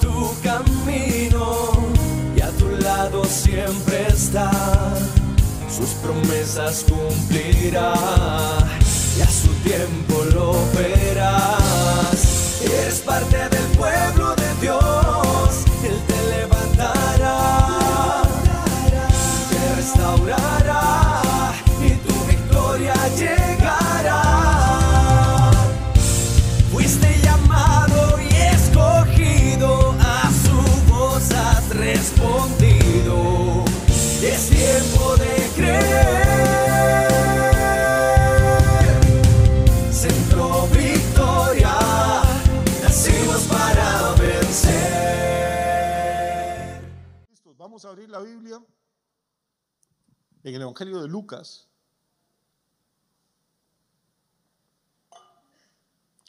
tu camino y a tu lado siempre está. Sus promesas cumplirá y a su tiempo lo verás. Eres parte del pueblo de Dios, Él te levantará, te restaurará. la Biblia, en el Evangelio de Lucas,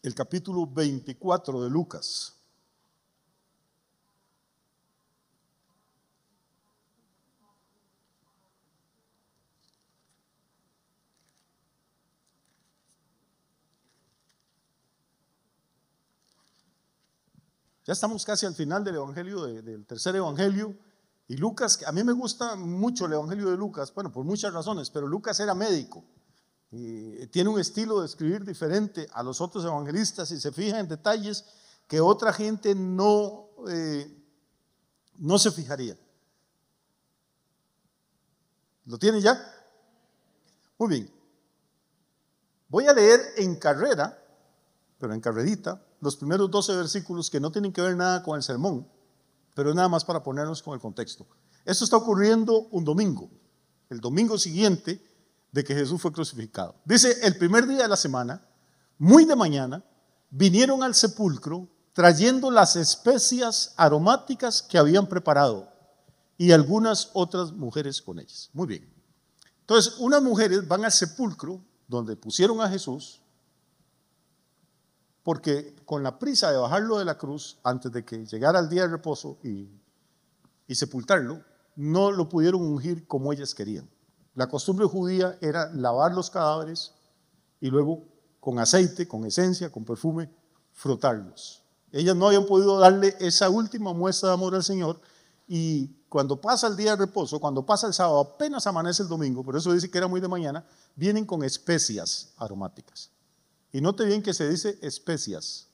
el capítulo 24 de Lucas. Ya estamos casi al final del Evangelio, del tercer Evangelio. Y Lucas, a mí me gusta mucho el Evangelio de Lucas, bueno, por muchas razones, pero Lucas era médico. Y tiene un estilo de escribir diferente a los otros evangelistas y se fija en detalles que otra gente no, eh, no se fijaría. ¿Lo tiene ya? Muy bien. Voy a leer en carrera, pero en carrerita, los primeros 12 versículos que no tienen que ver nada con el sermón pero nada más para ponernos con el contexto. Esto está ocurriendo un domingo, el domingo siguiente de que Jesús fue crucificado. Dice, el primer día de la semana, muy de mañana, vinieron al sepulcro trayendo las especias aromáticas que habían preparado y algunas otras mujeres con ellas. Muy bien. Entonces, unas mujeres van al sepulcro donde pusieron a Jesús porque con la prisa de bajarlo de la cruz antes de que llegara el día de reposo y, y sepultarlo, no lo pudieron ungir como ellas querían. La costumbre judía era lavar los cadáveres y luego con aceite, con esencia, con perfume, frotarlos. Ellas no habían podido darle esa última muestra de amor al Señor y cuando pasa el día de reposo, cuando pasa el sábado, apenas amanece el domingo, por eso dice que era muy de mañana, vienen con especias aromáticas. Y note bien que se dice especias.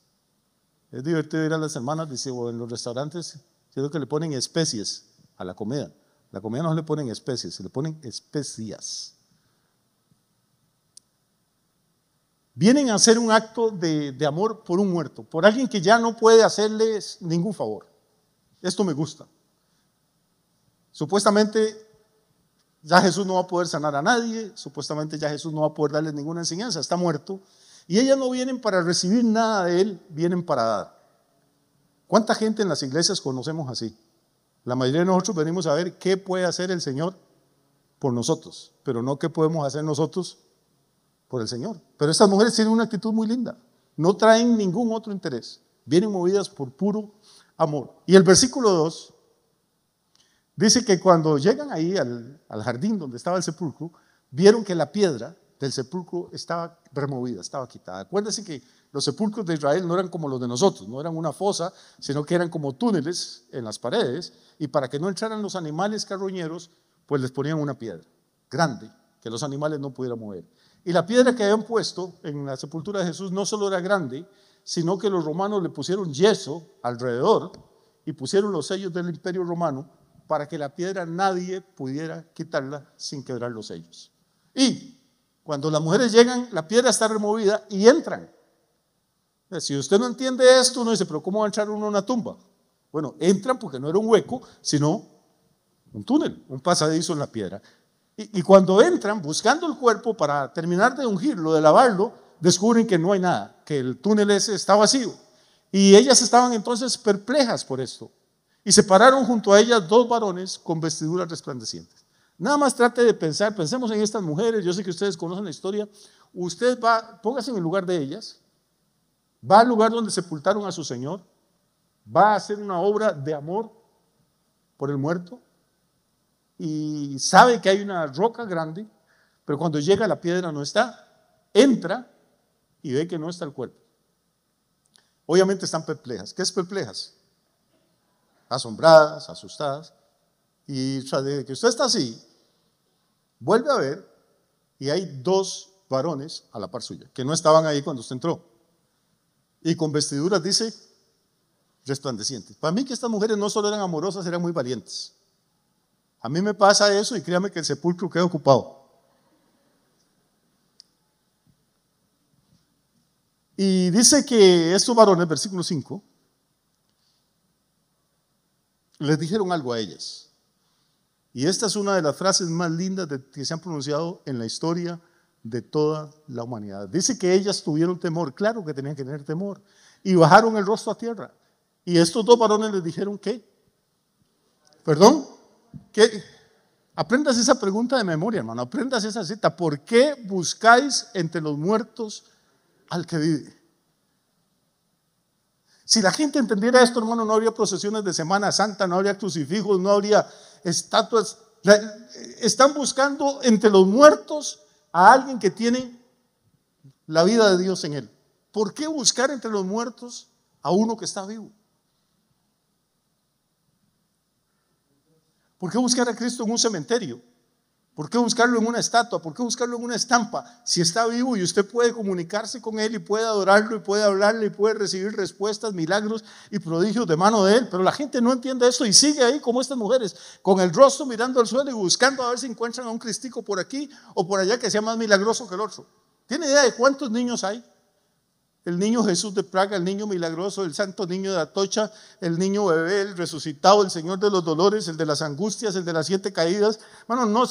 Es divertido ir a las hermanas, dice, o en los restaurantes, siento que le ponen especies a la comida. La comida no le ponen especies, se le ponen especias. Vienen a hacer un acto de, de amor por un muerto, por alguien que ya no puede hacerles ningún favor. Esto me gusta. Supuestamente ya Jesús no va a poder sanar a nadie, supuestamente ya Jesús no va a poder darles ninguna enseñanza, está muerto. Y ellas no vienen para recibir nada de Él, vienen para dar. ¿Cuánta gente en las iglesias conocemos así? La mayoría de nosotros venimos a ver qué puede hacer el Señor por nosotros, pero no qué podemos hacer nosotros por el Señor. Pero estas mujeres tienen una actitud muy linda, no traen ningún otro interés, vienen movidas por puro amor. Y el versículo 2 dice que cuando llegan ahí al, al jardín donde estaba el sepulcro, vieron que la piedra del sepulcro estaba removida, estaba quitada. Acuérdense que los sepulcros de Israel no eran como los de nosotros, no eran una fosa, sino que eran como túneles en las paredes, y para que no entraran los animales carroñeros, pues les ponían una piedra grande, que los animales no pudieran mover. Y la piedra que habían puesto en la sepultura de Jesús no solo era grande, sino que los romanos le pusieron yeso alrededor y pusieron los sellos del imperio romano para que la piedra nadie pudiera quitarla sin quebrar los sellos. Y cuando las mujeres llegan, la piedra está removida y entran. Si usted no entiende esto, uno dice, pero ¿cómo va a entrar uno a una tumba? Bueno, entran porque no era un hueco, sino un túnel, un pasadizo en la piedra. Y, y cuando entran, buscando el cuerpo para terminar de ungirlo, de lavarlo, descubren que no hay nada, que el túnel ese está vacío. Y ellas estaban entonces perplejas por esto. Y se pararon junto a ellas dos varones con vestiduras resplandecientes. Nada más trate de pensar, pensemos en estas mujeres, yo sé que ustedes conocen la historia, usted va, póngase en el lugar de ellas, va al lugar donde sepultaron a su Señor, va a hacer una obra de amor por el muerto y sabe que hay una roca grande, pero cuando llega la piedra no está, entra y ve que no está el cuerpo. Obviamente están perplejas. ¿Qué es perplejas? Asombradas, asustadas. Y desde que usted está así, vuelve a ver y hay dos varones a la par suya, que no estaban ahí cuando usted entró. Y con vestiduras dice, resplandecientes. Para mí que estas mujeres no solo eran amorosas, eran muy valientes. A mí me pasa eso y créame que el sepulcro queda ocupado. Y dice que estos varones, versículo 5, les dijeron algo a ellas. Y esta es una de las frases más lindas que se han pronunciado en la historia de toda la humanidad. Dice que ellas tuvieron temor, claro que tenían que tener temor, y bajaron el rostro a tierra. Y estos dos varones les dijeron, ¿qué? ¿Perdón? ¿Qué? Aprendas esa pregunta de memoria, hermano, aprendas esa cita. ¿Por qué buscáis entre los muertos al que vive? Si la gente entendiera esto, hermano, no habría procesiones de Semana Santa, no habría crucifijos, no habría estatuas. Están buscando entre los muertos a alguien que tiene la vida de Dios en él. ¿Por qué buscar entre los muertos a uno que está vivo? ¿Por qué buscar a Cristo en un cementerio? ¿Por qué buscarlo en una estatua? ¿Por qué buscarlo en una estampa? Si está vivo y usted puede comunicarse con él y puede adorarlo y puede hablarle y puede recibir respuestas, milagros y prodigios de mano de él. Pero la gente no entiende esto y sigue ahí como estas mujeres, con el rostro mirando al suelo y buscando a ver si encuentran a un cristico por aquí o por allá que sea más milagroso que el otro. ¿Tiene idea de cuántos niños hay? El niño Jesús de Praga, el niño milagroso, el santo niño de Atocha, el niño bebé, el resucitado, el Señor de los dolores, el de las angustias, el de las siete caídas. Bueno, no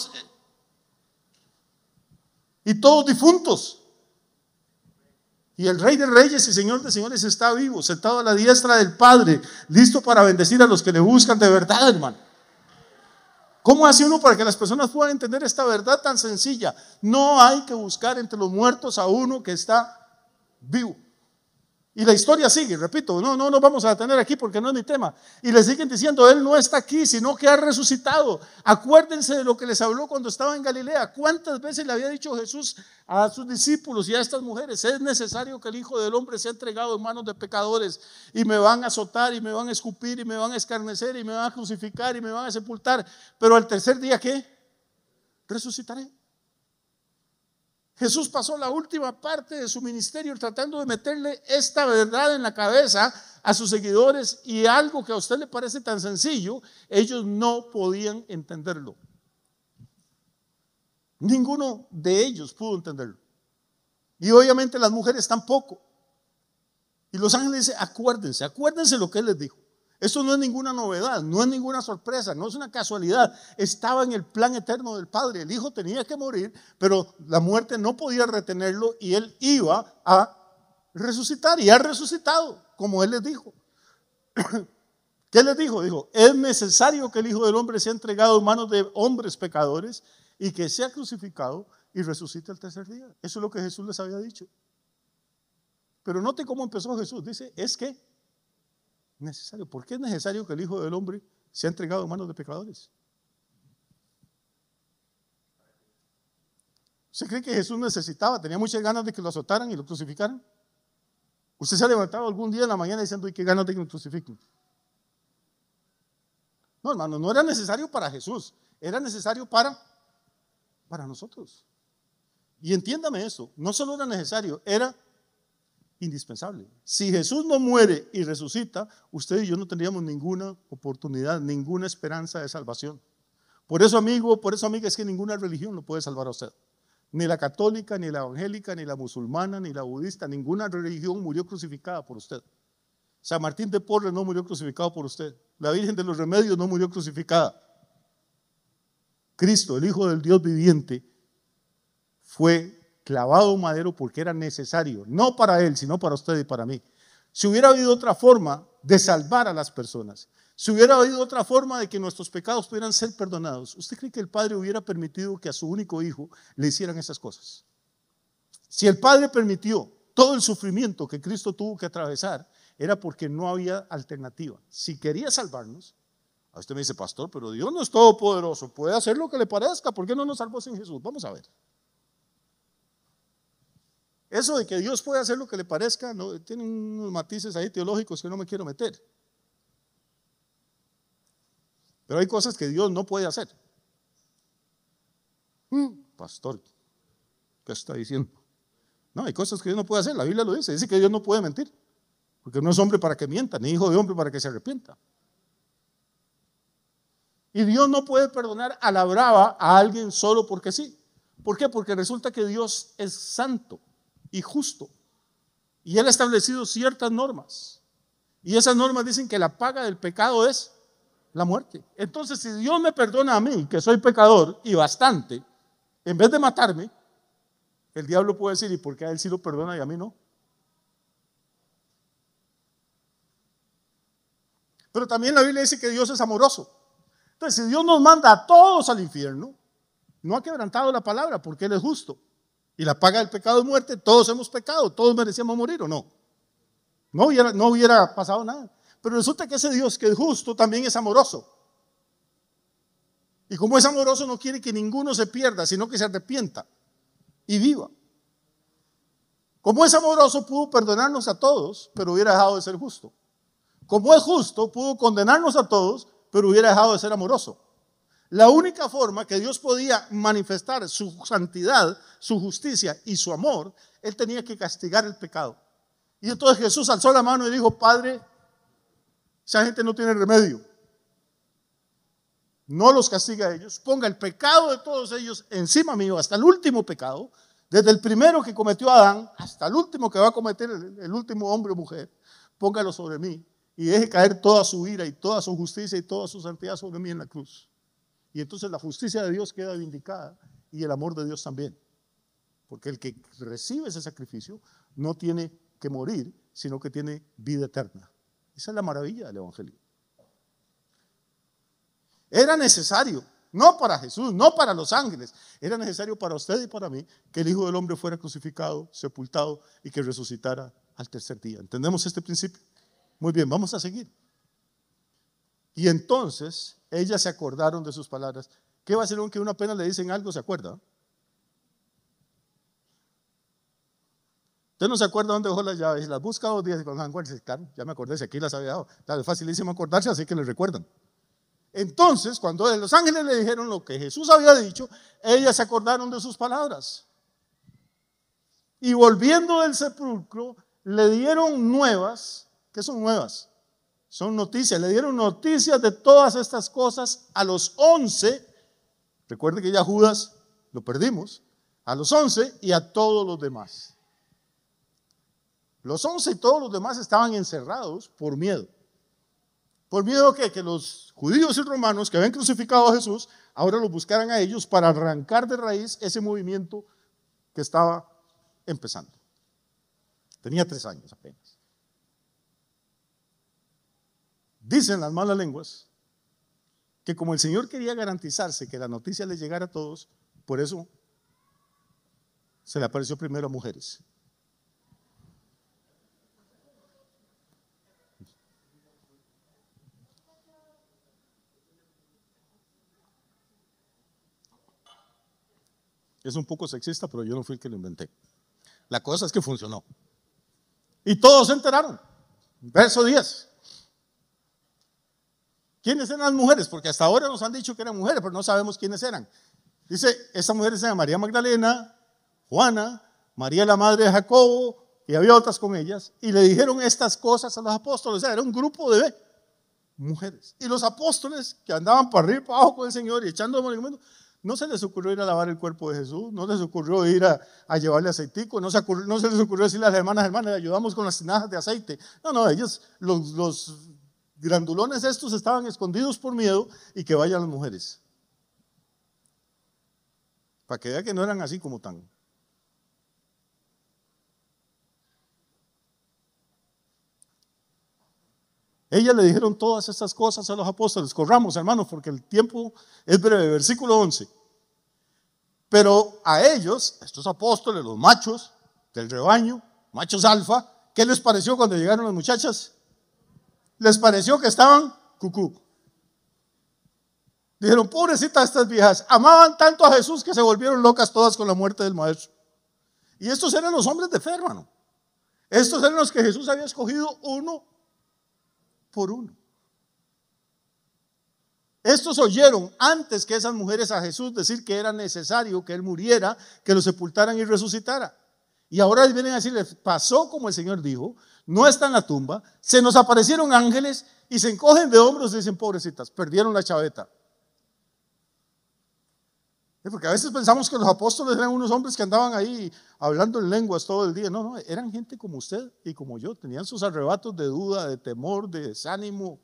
y todos difuntos. Y el Rey de Reyes y Señor de Señores está vivo, sentado a la diestra del Padre, listo para bendecir a los que le buscan de verdad, hermano. ¿Cómo hace uno para que las personas puedan entender esta verdad tan sencilla? No hay que buscar entre los muertos a uno que está vivo. Y la historia sigue, repito, no, no nos vamos a detener aquí porque no es mi tema. Y le siguen diciendo, Él no está aquí, sino que ha resucitado. Acuérdense de lo que les habló cuando estaba en Galilea. ¿Cuántas veces le había dicho Jesús a sus discípulos y a estas mujeres? Es necesario que el Hijo del Hombre sea entregado en manos de pecadores y me van a azotar y me van a escupir y me van a escarnecer y me van a crucificar y me van a sepultar. Pero al tercer día, ¿qué? Resucitaré. Jesús pasó la última parte de su ministerio tratando de meterle esta verdad en la cabeza a sus seguidores y algo que a usted le parece tan sencillo, ellos no podían entenderlo. Ninguno de ellos pudo entenderlo. Y obviamente las mujeres tampoco. Y los ángeles dicen, acuérdense, acuérdense lo que él les dijo. Eso no es ninguna novedad, no es ninguna sorpresa, no es una casualidad. Estaba en el plan eterno del Padre. El Hijo tenía que morir, pero la muerte no podía retenerlo y él iba a resucitar y ha resucitado, como él les dijo. ¿Qué les dijo? Dijo, es necesario que el Hijo del Hombre sea entregado en manos de hombres pecadores y que sea crucificado y resucite el tercer día. Eso es lo que Jesús les había dicho. Pero note cómo empezó Jesús. Dice, es que necesario. ¿Por qué es necesario que el Hijo del Hombre sea entregado en manos de pecadores? ¿Usted cree que Jesús necesitaba? Tenía muchas ganas de que lo azotaran y lo crucificaran. ¿Usted se ha levantado algún día en la mañana diciendo, y qué ganas de que lo crucifiquen? No, hermano, no era necesario para Jesús, era necesario para, para nosotros. Y entiéndame eso, no solo era necesario, era indispensable. Si Jesús no muere y resucita, usted y yo no tendríamos ninguna oportunidad, ninguna esperanza de salvación. Por eso, amigo, por eso, amiga, es que ninguna religión lo puede salvar a usted. Ni la católica, ni la evangélica, ni la musulmana, ni la budista, ninguna religión murió crucificada por usted. San Martín de Porres no murió crucificado por usted. La Virgen de los Remedios no murió crucificada. Cristo, el Hijo del Dios viviente, fue clavado madero porque era necesario, no para él, sino para usted y para mí. Si hubiera habido otra forma de salvar a las personas, si hubiera habido otra forma de que nuestros pecados pudieran ser perdonados, ¿usted cree que el Padre hubiera permitido que a su único hijo le hicieran esas cosas? Si el Padre permitió todo el sufrimiento que Cristo tuvo que atravesar, era porque no había alternativa. Si quería salvarnos, a usted me dice, pastor, pero Dios no es todopoderoso, puede hacer lo que le parezca, ¿por qué no nos salvó sin Jesús? Vamos a ver. Eso de que Dios puede hacer lo que le parezca, no, tiene unos matices ahí teológicos que no me quiero meter. Pero hay cosas que Dios no puede hacer. Mm, pastor, ¿qué está diciendo? No, hay cosas que Dios no puede hacer. La Biblia lo dice. Dice que Dios no puede mentir. Porque no es hombre para que mienta, ni hijo de hombre para que se arrepienta. Y Dios no puede perdonar a la brava a alguien solo porque sí. ¿Por qué? Porque resulta que Dios es santo y justo. Y Él ha establecido ciertas normas. Y esas normas dicen que la paga del pecado es la muerte. Entonces, si Dios me perdona a mí, que soy pecador y bastante, en vez de matarme, el diablo puede decir, ¿y por qué a Él sí lo perdona y a mí no? Pero también la Biblia dice que Dios es amoroso. Entonces, si Dios nos manda a todos al infierno, no ha quebrantado la palabra porque Él es justo. Y la paga del pecado es muerte. Todos hemos pecado, todos merecíamos morir o no. No hubiera, no hubiera pasado nada. Pero resulta que ese Dios que es justo también es amoroso. Y como es amoroso, no quiere que ninguno se pierda, sino que se arrepienta y viva. Como es amoroso, pudo perdonarnos a todos, pero hubiera dejado de ser justo. Como es justo, pudo condenarnos a todos, pero hubiera dejado de ser amoroso. La única forma que Dios podía manifestar su santidad, su justicia y su amor, Él tenía que castigar el pecado. Y entonces Jesús alzó la mano y dijo, Padre, esa gente no tiene remedio. No los castiga a ellos. Ponga el pecado de todos ellos encima mío, hasta el último pecado, desde el primero que cometió Adán hasta el último que va a cometer el, último hombre o mujer. Póngalo sobre mí y deje caer toda su ira y toda su justicia y toda su santidad sobre mí en la cruz. Y entonces la justicia de Dios queda vindicada y el amor de Dios también. Porque el que recibe ese sacrificio no tiene que morir, sino que tiene vida eterna. Esa es la maravilla del Evangelio. Era necesario, no para Jesús, no para los ángeles, era necesario para usted y para mí que el Hijo del Hombre fuera crucificado, sepultado y que resucitara al tercer día. ¿Entendemos este principio? Muy bien, vamos a seguir. Y entonces ellas se acordaron de sus palabras. ¿Qué va a ser que una apenas le dicen algo se acuerda? Usted no se acuerda dónde dejó las llaves, las busca dos días y con Juan dice, ya me acordé, si aquí las había dado. Claro, es facilísimo acordarse, así que les recuerdan. Entonces, cuando los ángeles le dijeron lo que Jesús había dicho, ellas se acordaron de sus palabras. Y volviendo del sepulcro, le dieron nuevas, ¿qué son nuevas, son noticias. Le dieron noticias de todas estas cosas a los once. Recuerde que ya Judas lo perdimos. A los once y a todos los demás. Los once y todos los demás estaban encerrados por miedo. Por miedo que, que los judíos y romanos que habían crucificado a Jesús ahora los buscaran a ellos para arrancar de raíz ese movimiento que estaba empezando. Tenía tres años apenas. Dicen las malas lenguas que como el Señor quería garantizarse que la noticia le llegara a todos, por eso se le apareció primero a mujeres. Es un poco sexista, pero yo no fui el que lo inventé. La cosa es que funcionó. Y todos se enteraron. Verso 10. ¿Quiénes eran las mujeres? Porque hasta ahora nos han dicho que eran mujeres, pero no sabemos quiénes eran. Dice, estas mujeres eran María Magdalena, Juana, María la madre de Jacobo, y había otras con ellas, y le dijeron estas cosas a los apóstoles. O sea, era un grupo de mujeres. Y los apóstoles que andaban para arriba y para abajo con el Señor y echando monumentos, no se les ocurrió ir a lavar el cuerpo de Jesús, no les ocurrió ir a, llevarle aceitico, no se, les ocurrió decirle a las hermanas, hermanas, ayudamos con las tinajas de aceite. No, no, ellos, los grandulones estos estaban escondidos por miedo y que vayan las mujeres. Para que vea que no eran así como tan. Ellas le dijeron todas estas cosas a los apóstoles. Corramos, hermanos, porque el tiempo es breve. Versículo 11. Pero a ellos, estos apóstoles, los machos del rebaño, machos alfa, ¿qué les pareció cuando llegaron las muchachas? les pareció que estaban cucú. Dijeron, pobrecita estas viejas, amaban tanto a Jesús que se volvieron locas todas con la muerte del maestro. Y estos eran los hombres de fe, Estos eran los que Jesús había escogido uno por uno. Estos oyeron antes que esas mujeres a Jesús decir que era necesario que él muriera, que lo sepultaran y resucitara. Y ahora vienen a decirles pasó como el Señor dijo, no está en la tumba, se nos aparecieron ángeles y se encogen de hombros y dicen, pobrecitas, perdieron la chaveta. Porque a veces pensamos que los apóstoles eran unos hombres que andaban ahí hablando en lenguas todo el día. No, no, eran gente como usted y como yo. Tenían sus arrebatos de duda, de temor, de desánimo.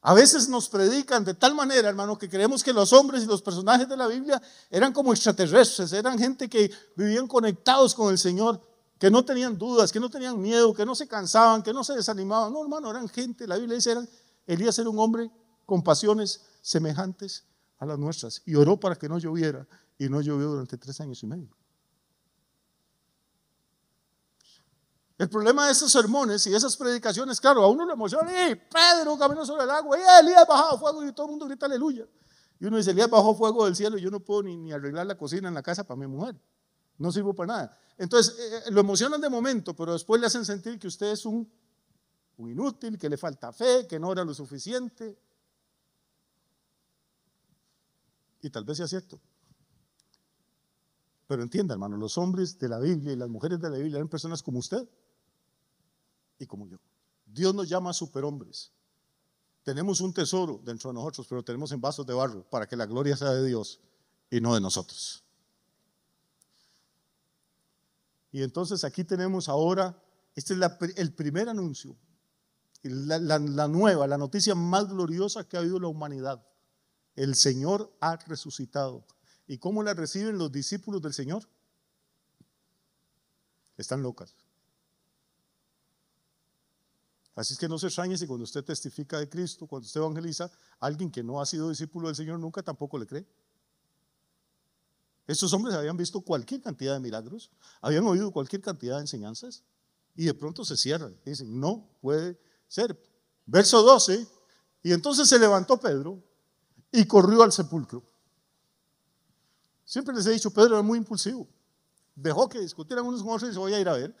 A veces nos predican de tal manera, hermano, que creemos que los hombres y los personajes de la Biblia eran como extraterrestres, eran gente que vivían conectados con el Señor que no tenían dudas, que no tenían miedo, que no se cansaban, que no se desanimaban. No, hermano, eran gente, la Biblia dice, eran, Elías era un hombre con pasiones semejantes a las nuestras y oró para que no lloviera y no llovió durante tres años y medio. El problema de esos sermones y esas predicaciones, claro, a uno le emociona, ¡Ey, Pedro caminó sobre el agua! ¡Ey, Elías bajado fuego! Y todo el mundo grita aleluya. Y uno dice, Elías bajó fuego del cielo y yo no puedo ni arreglar la cocina en la casa para mi mujer. No sirvo para nada. Entonces, eh, eh, lo emocionan de momento, pero después le hacen sentir que usted es un, inútil, que le falta fe, que no era lo suficiente. Y tal vez sea cierto. Pero entienda, hermano, los hombres de la Biblia y las mujeres de la Biblia eran personas como usted y como yo. Dios nos llama superhombres. Tenemos un tesoro dentro de nosotros, pero lo tenemos en vasos de barro para que la gloria sea de Dios y no de nosotros. Y entonces aquí tenemos ahora, este es el primer anuncio, la, nueva, la noticia más gloriosa que ha habido en la humanidad. El Señor ha resucitado. ¿Y cómo la reciben los discípulos del Señor? Están locas. Así es que no se extrañe si cuando usted testifica de Cristo, cuando usted evangeliza, alguien que no ha sido discípulo del Señor nunca tampoco le cree. Estos hombres habían visto cualquier cantidad de milagros, habían oído cualquier cantidad de enseñanzas y de pronto se cierran. dicen, no puede ser. Verso 12, y entonces se levantó Pedro y corrió al sepulcro. Siempre les he dicho, Pedro era muy impulsivo. Dejó que discutieran unos con otros y se voy a ir a ver.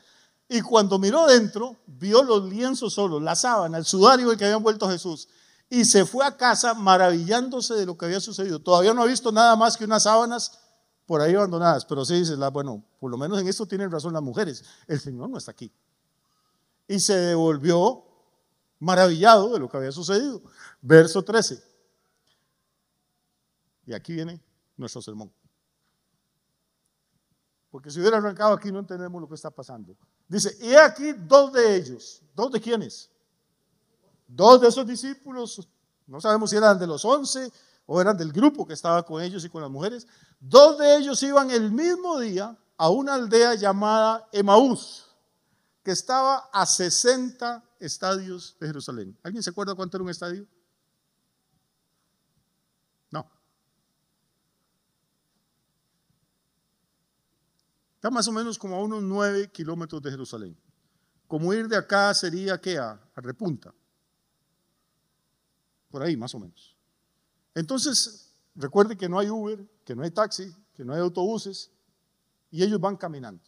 Y cuando miró dentro, vio los lienzos solos, la sábana, el sudario del que habían vuelto Jesús. Y se fue a casa maravillándose de lo que había sucedido. Todavía no ha visto nada más que unas sábanas por ahí abandonadas, pero sí dices, bueno, por lo menos en esto tienen razón las mujeres, el Señor no está aquí. Y se devolvió maravillado de lo que había sucedido. Verso 13. Y aquí viene nuestro sermón. Porque si hubiera arrancado aquí no entendemos lo que está pasando. Dice, y aquí dos de ellos. ¿Dos de quiénes? Dos de esos discípulos. No sabemos si eran de los once o eran del grupo que estaba con ellos y con las mujeres, dos de ellos iban el mismo día a una aldea llamada Emaús, que estaba a 60 estadios de Jerusalén. ¿Alguien se acuerda cuánto era un estadio? No. Está más o menos como a unos 9 kilómetros de Jerusalén. Como ir de acá sería que a Repunta. Por ahí, más o menos. Entonces, recuerde que no hay Uber, que no hay taxi, que no hay autobuses, y ellos van caminando.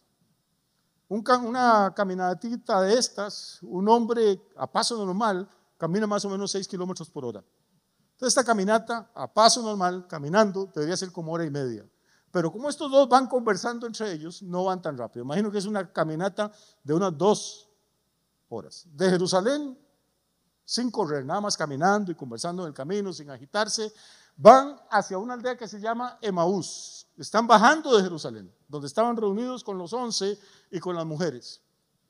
una caminatita de estas, un hombre a paso normal, camina más o menos 6 kilómetros por hora. Entonces, esta caminata a paso normal, caminando, debería ser como hora y media. Pero como estos dos van conversando entre ellos, no van tan rápido. Imagino que es una caminata de unas dos horas. De Jerusalén sin correr, nada más caminando y conversando en el camino, sin agitarse, van hacia una aldea que se llama Emaús. Están bajando de Jerusalén, donde estaban reunidos con los once y con las mujeres.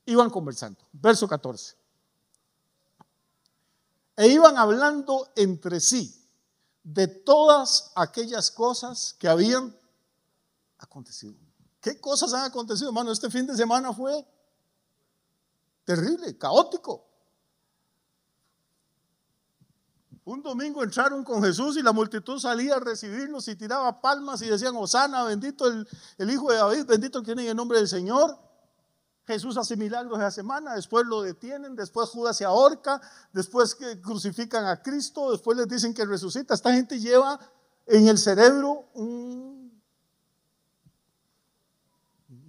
Iban conversando. Verso 14. E iban hablando entre sí de todas aquellas cosas que habían acontecido. ¿Qué cosas han acontecido, hermano? Este fin de semana fue terrible, caótico. Un domingo entraron con Jesús y la multitud salía a recibirlos y tiraba palmas y decían, Osana, bendito el, Hijo de David, bendito el que tiene en el nombre del Señor. Jesús hace milagros esa semana, después lo detienen, después Judas se ahorca, después que crucifican a Cristo, después les dicen que resucita. Esta gente lleva en el cerebro un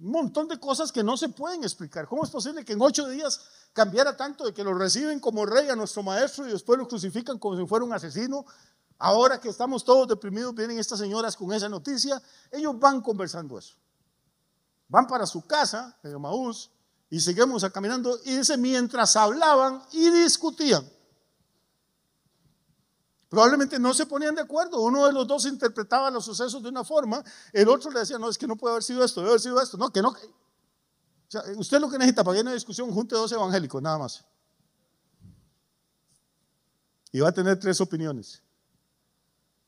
un montón de cosas que no se pueden explicar. ¿Cómo es posible que en ocho días cambiara tanto de que lo reciben como rey a nuestro maestro y después lo crucifican como si fuera un asesino? Ahora que estamos todos deprimidos, vienen estas señoras con esa noticia. Ellos van conversando eso. Van para su casa, de Maús, y seguimos caminando. Y dice, mientras hablaban y discutían, Probablemente no se ponían de acuerdo. Uno de los dos interpretaba los sucesos de una forma, el otro le decía, no, es que no puede haber sido esto, debe haber sido esto. No, que no. sea, usted lo que necesita para que haya una discusión, junte dos evangélicos, nada más. Y va a tener tres opiniones.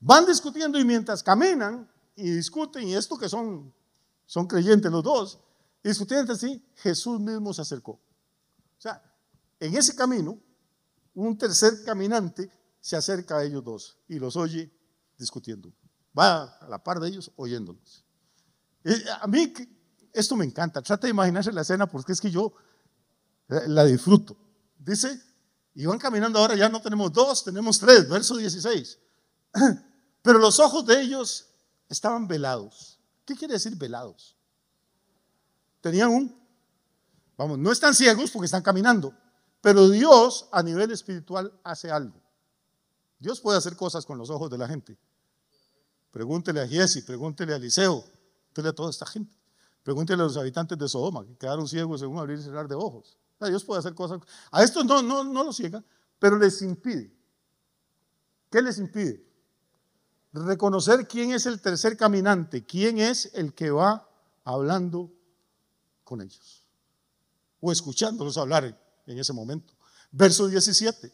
Van discutiendo y mientras caminan y discuten, y esto que son, son creyentes los dos, discutiendo así Jesús mismo se acercó. O sea, en ese camino, un tercer caminante se acerca a ellos dos y los oye discutiendo. Va a la par de ellos oyéndolos. Eh, a mí esto me encanta. Trata de imaginarse la escena porque es que yo la disfruto. Dice, y van caminando ahora, ya no tenemos dos, tenemos tres, verso 16. Pero los ojos de ellos estaban velados. ¿Qué quiere decir velados? Tenían un, vamos, no están ciegos porque están caminando, pero Dios a nivel espiritual hace algo. Dios puede hacer cosas con los ojos de la gente. Pregúntele a Giesi, pregúntele a Eliseo, pregúntele a toda esta gente. Pregúntele a los habitantes de Sodoma, que quedaron ciegos según abrir y cerrar de ojos. Dios puede hacer cosas. A estos no, no, no los ciega, pero les impide. ¿Qué les impide? Reconocer quién es el tercer caminante, quién es el que va hablando con ellos. O escuchándolos hablar en ese momento. Verso 17.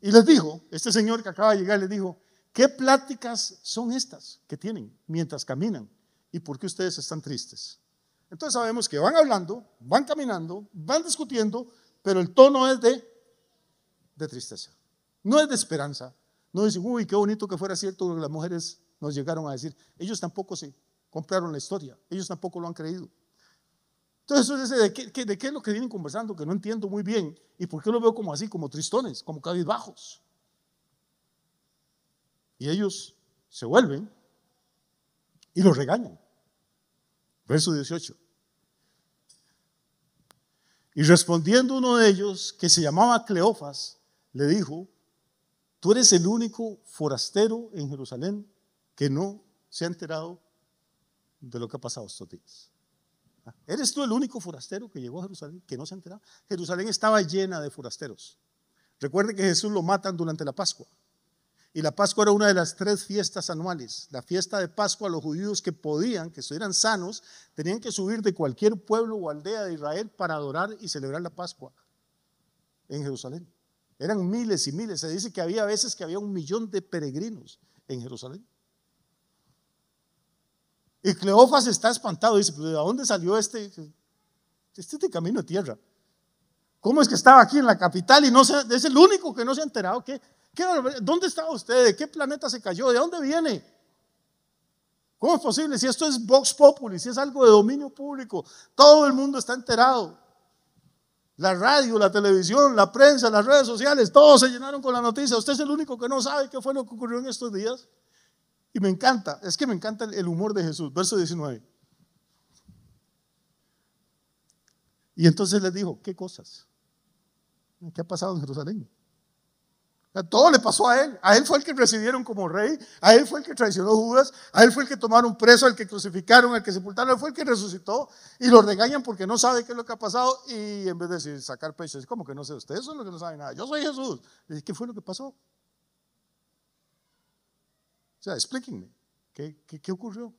Y les dijo, este señor que acaba de llegar les dijo, ¿qué pláticas son estas que tienen mientras caminan? ¿Y por qué ustedes están tristes? Entonces sabemos que van hablando, van caminando, van discutiendo, pero el tono es de, de tristeza. No es de esperanza. No dicen, uy, qué bonito que fuera cierto lo que las mujeres nos llegaron a decir. Ellos tampoco se compraron la historia, ellos tampoco lo han creído. Entonces, ¿de qué, ¿de qué es lo que vienen conversando? Que no entiendo muy bien. ¿Y por qué lo veo como así, como tristones, como cabizbajos? Y ellos se vuelven y los regañan. Verso 18. Y respondiendo uno de ellos, que se llamaba Cleofas, le dijo, tú eres el único forastero en Jerusalén que no se ha enterado de lo que ha pasado estos días. ¿Eres tú el único forastero que llegó a Jerusalén, que no se enteraba Jerusalén estaba llena de forasteros. Recuerde que Jesús lo matan durante la Pascua. Y la Pascua era una de las tres fiestas anuales. La fiesta de Pascua, los judíos que podían, que estuvieran sanos, tenían que subir de cualquier pueblo o aldea de Israel para adorar y celebrar la Pascua en Jerusalén. Eran miles y miles. Se dice que había veces que había un millón de peregrinos en Jerusalén. Y Cleofas está espantado, dice, pues, de dónde salió este? Este es de camino de tierra. ¿Cómo es que estaba aquí en la capital y no se, es el único que no se ha enterado? dónde estaba usted? ¿De qué planeta se cayó? ¿De dónde viene? ¿Cómo es posible? Si esto es Vox Populi, si es algo de dominio público, todo el mundo está enterado. La radio, la televisión, la prensa, las redes sociales, todos se llenaron con la noticia. Usted es el único que no sabe qué fue lo que ocurrió en estos días. Y me encanta, es que me encanta el humor de Jesús, verso 19. Y entonces les dijo, ¿qué cosas? ¿Qué ha pasado en Jerusalén? Todo le pasó a él. A él fue el que recibieron como rey, a él fue el que traicionó a Judas, a él fue el que tomaron preso, al que crucificaron, al que sepultaron, él fue el que resucitó y lo regañan porque no sabe qué es lo que ha pasado y en vez de decir, sacar pecho, es como que no sé Ustedes eso es lo que no sabe nada. Yo soy Jesús. ¿Qué fue lo que pasó? explíquenme, ¿qué, ocurrió?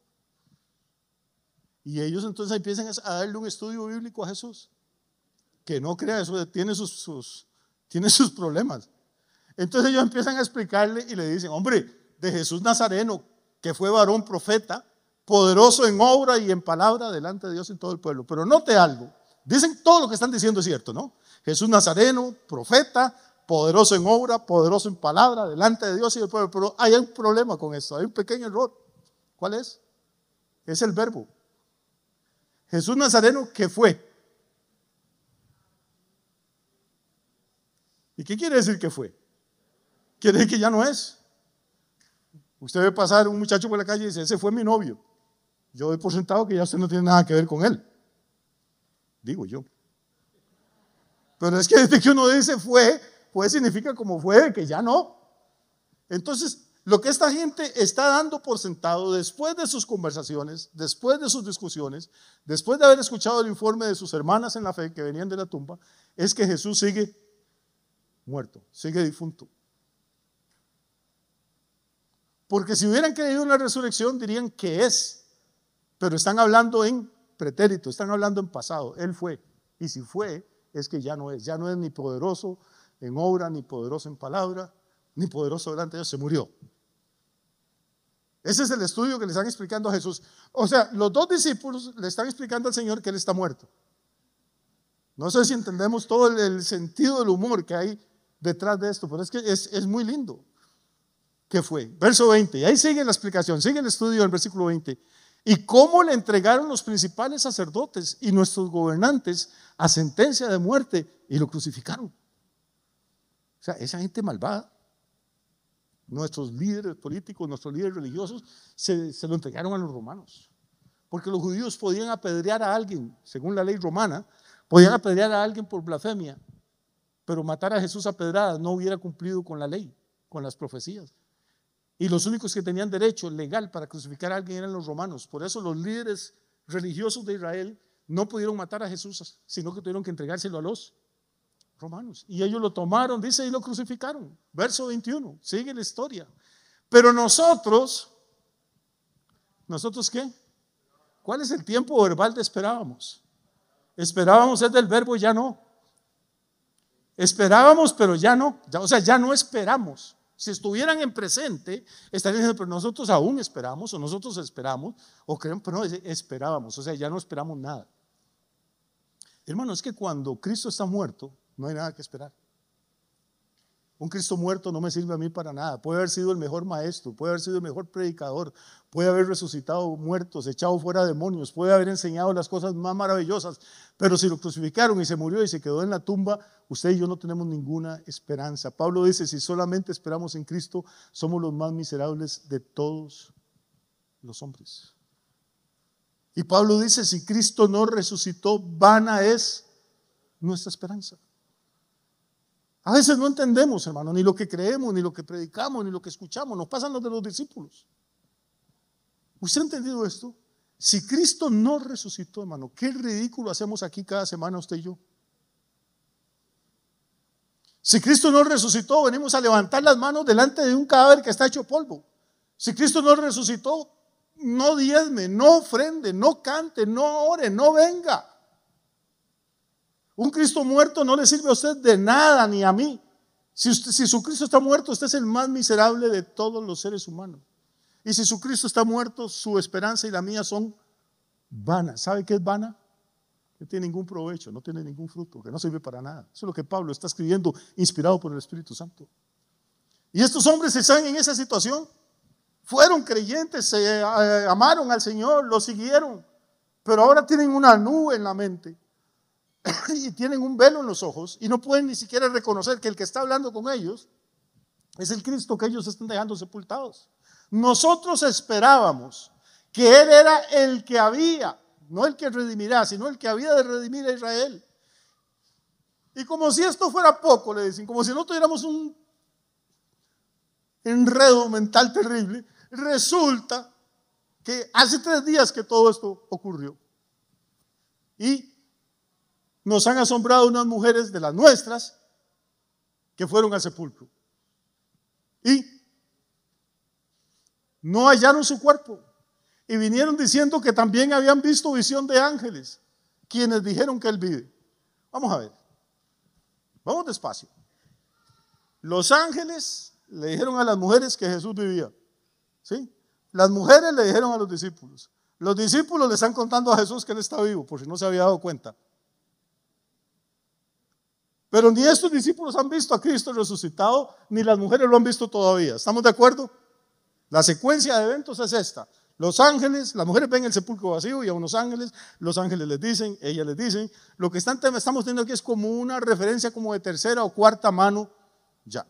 Y ellos entonces empiezan a darle un estudio bíblico a Jesús, que no crea eso, tiene sus, tiene sus problemas. Entonces ellos empiezan a explicarle y le dicen, hombre, de Jesús Nazareno, que fue varón profeta, poderoso en obra y en palabra delante de Dios en todo el pueblo. Pero note algo, dicen todo lo que están diciendo es cierto, ¿no? Jesús Nazareno, profeta, poderoso en obra, poderoso en palabra, delante de Dios y del pueblo. Pero hay un problema con esto, hay un pequeño error. ¿Cuál es? Es el verbo. Jesús Nazareno, que fue? ¿Y qué quiere decir que fue? Quiere decir que ya no es. Usted ve pasar un muchacho por la calle y dice, ese fue mi novio. Yo doy por sentado que ya usted no tiene nada que ver con él. Digo yo. Pero es que desde que uno dice fue, pues significa como fue, que ya no. Entonces, lo que esta gente está dando por sentado después de sus conversaciones, después de sus discusiones, después de haber escuchado el informe de sus hermanas en la fe que venían de la tumba, es que Jesús sigue muerto, sigue difunto. Porque si hubieran creído en la resurrección dirían que es, pero están hablando en pretérito, están hablando en pasado, Él fue. Y si fue, es que ya no es, ya no es ni poderoso, en obra, ni poderoso en palabra, ni poderoso delante de Dios, se murió. Ese es el estudio que le están explicando a Jesús. O sea, los dos discípulos le están explicando al Señor que Él está muerto. No sé si entendemos todo el, sentido del humor que hay detrás de esto, pero es que es, muy lindo. ¿Qué fue? Verso 20. Y ahí sigue la explicación, sigue el estudio del versículo 20. Y cómo le entregaron los principales sacerdotes y nuestros gobernantes a sentencia de muerte y lo crucificaron. O sea, esa gente malvada, nuestros líderes políticos, nuestros líderes religiosos, se, lo entregaron a los romanos. Porque los judíos podían apedrear a alguien, según la ley romana, podían apedrear a alguien por blasfemia, pero matar a Jesús a pedradas no hubiera cumplido con la ley, con las profecías. Y los únicos que tenían derecho legal para crucificar a alguien eran los romanos. Por eso los líderes religiosos de Israel no pudieron matar a Jesús, sino que tuvieron que entregárselo a los romanos. Y ellos lo tomaron, dice, y lo crucificaron. Verso 21, sigue la historia. Pero nosotros, ¿nosotros qué? ¿Cuál es el tiempo verbal de esperábamos? Esperábamos es del verbo ya no. Esperábamos, pero ya no. o sea, ya no esperamos. Si estuvieran en presente, estarían diciendo, pero nosotros aún esperamos, o nosotros esperamos, o creen, pero no, esperábamos. O sea, ya no esperamos nada. Hermano, es que cuando Cristo está muerto, no hay nada que esperar. Un Cristo muerto no me sirve a mí para nada. Puede haber sido el mejor maestro, puede haber sido el mejor predicador, puede haber resucitado muertos, echado fuera demonios, puede haber enseñado las cosas más maravillosas, pero si lo crucificaron y se murió y se quedó en la tumba, usted y yo no tenemos ninguna esperanza. Pablo dice, si solamente esperamos en Cristo, somos los más miserables de todos los hombres. Y Pablo dice, si Cristo no resucitó, vana es nuestra esperanza. A veces no entendemos, hermano, ni lo que creemos, ni lo que predicamos, ni lo que escuchamos. Nos pasan los de los discípulos. ¿Usted ha entendido esto? Si Cristo no resucitó, hermano, qué ridículo hacemos aquí cada semana usted y yo. Si Cristo no resucitó, venimos a levantar las manos delante de un cadáver que está hecho polvo. Si Cristo no resucitó, no diezme, no ofrende, no cante, no ore, no venga. Un Cristo muerto no le sirve a usted de nada ni a mí. Si, su Cristo está muerto, usted es el más miserable de todos los seres humanos. Y si su Cristo está muerto, su esperanza y la mía son vanas. ¿Sabe qué es vana? No tiene ningún provecho, no tiene ningún fruto, que no sirve para nada. Eso es lo que Pablo está escribiendo, inspirado por el Espíritu Santo. Y estos hombres están en esa situación. Fueron creyentes, se eh, amaron al Señor, lo siguieron, pero ahora tienen una nube en la mente y tienen un velo en los ojos y no pueden ni siquiera reconocer que el que está hablando con ellos es el Cristo que ellos están dejando sepultados. Nosotros esperábamos que Él era el que había, no el que redimirá, sino el que había de redimir a Israel. Y como si esto fuera poco, le dicen, como si no tuviéramos un enredo mental terrible, resulta que hace tres días que todo esto ocurrió. Y nos han asombrado unas mujeres de las nuestras que fueron al sepulcro. Y no hallaron su cuerpo. Y vinieron diciendo que también habían visto visión de ángeles, quienes dijeron que él vive. Vamos a ver. Vamos despacio. Los ángeles le dijeron a las mujeres que Jesús vivía. ¿Sí? Las mujeres le dijeron a los discípulos. Los discípulos le están contando a Jesús que él está vivo, por si no se había dado cuenta. Pero ni estos discípulos han visto a Cristo resucitado, ni las mujeres lo han visto todavía. ¿Estamos de acuerdo? La secuencia de eventos es esta. Los ángeles, las mujeres ven el sepulcro vacío y a unos ángeles, los ángeles les dicen, ellas les dicen, lo que estamos teniendo aquí es como una referencia como de tercera o cuarta mano ya.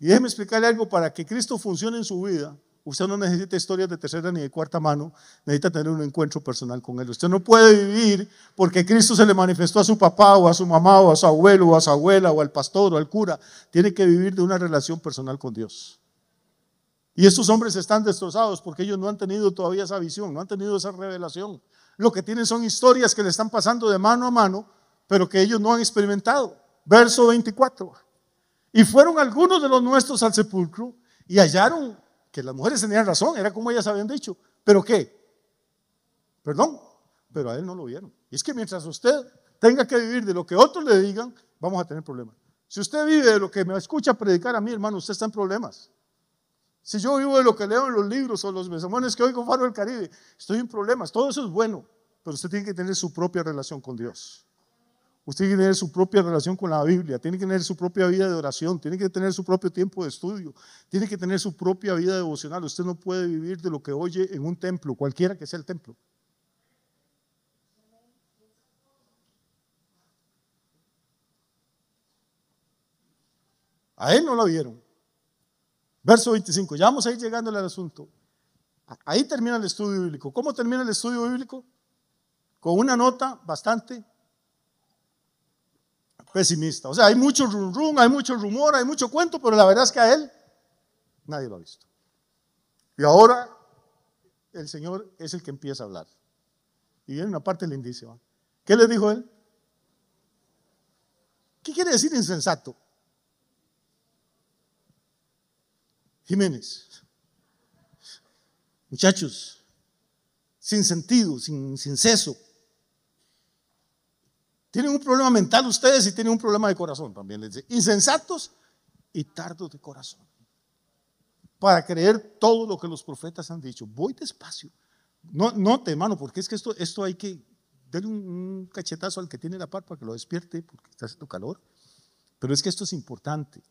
Y déjeme explicarle algo para que Cristo funcione en su vida. Usted no necesita historias de tercera ni de cuarta mano, necesita tener un encuentro personal con Él. Usted no puede vivir porque Cristo se le manifestó a su papá o a su mamá o a su abuelo o a su abuela o al pastor o al cura. Tiene que vivir de una relación personal con Dios. Y estos hombres están destrozados porque ellos no han tenido todavía esa visión, no han tenido esa revelación. Lo que tienen son historias que le están pasando de mano a mano, pero que ellos no han experimentado. Verso 24. Y fueron algunos de los nuestros al sepulcro y hallaron que las mujeres tenían razón, era como ellas habían dicho. ¿Pero qué? Perdón, pero a él no lo vieron. Y es que mientras usted tenga que vivir de lo que otros le digan, vamos a tener problemas. Si usted vive de lo que me escucha predicar a mí, hermano, usted está en problemas. Si yo vivo de lo que leo en los libros o los sermones que oigo Faro del Caribe, estoy en problemas. Todo eso es bueno, pero usted tiene que tener su propia relación con Dios. Usted tiene que tener su propia relación con la Biblia, tiene que tener su propia vida de oración, tiene que tener su propio tiempo de estudio, tiene que tener su propia vida devocional. Usted no puede vivir de lo que oye en un templo, cualquiera que sea el templo. A él no lo vieron. Verso 25, ya vamos a ir llegando al asunto. Ahí termina el estudio bíblico. ¿Cómo termina el estudio bíblico? Con una nota bastante pesimista. O sea, hay mucho rum, hay mucho rumor, hay mucho cuento, pero la verdad es que a él nadie lo ha visto. Y ahora el Señor es el que empieza a hablar. Y viene una parte lindísima. ¿Qué le dijo él? ¿Qué quiere decir insensato? Jiménez, muchachos, sin sentido, sin, sin tienen un problema mental ustedes y tienen un problema de corazón también, les dice. Insensatos y tardos de corazón. Para creer todo lo que los profetas han dicho. Voy despacio. No, te hermano, porque es que esto, esto hay que darle un, cachetazo al que tiene la par para que lo despierte, porque está haciendo calor. Pero es que esto es importante.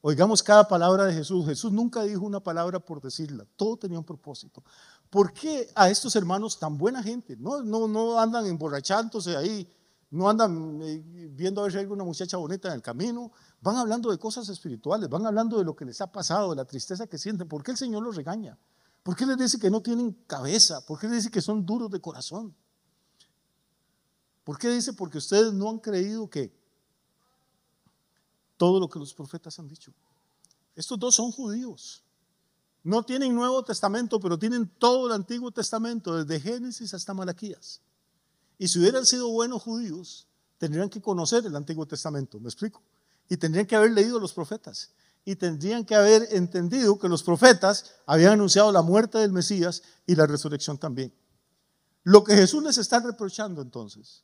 Oigamos cada palabra de Jesús. Jesús nunca dijo una palabra por decirla. Todo tenía un propósito. ¿Por qué a estos hermanos tan buena gente? No, no, no andan emborrachándose ahí no andan eh, viendo a ver si alguna muchacha bonita en el camino, van hablando de cosas espirituales, van hablando de lo que les ha pasado, de la tristeza que sienten. ¿Por qué el Señor los regaña? ¿Por qué les dice que no tienen cabeza? ¿Por qué les dice que son duros de corazón? ¿Por qué dice? Porque ustedes no han creído que todo lo que los profetas han dicho. Estos dos son judíos. No tienen Nuevo Testamento, pero tienen todo el Antiguo Testamento, desde Génesis hasta Malaquías. Y si hubieran sido buenos judíos, tendrían que conocer el Antiguo Testamento, ¿me explico? Y tendrían que haber leído los profetas. Y tendrían que haber entendido que los profetas habían anunciado la muerte del Mesías y la resurrección también. Lo que Jesús les está reprochando entonces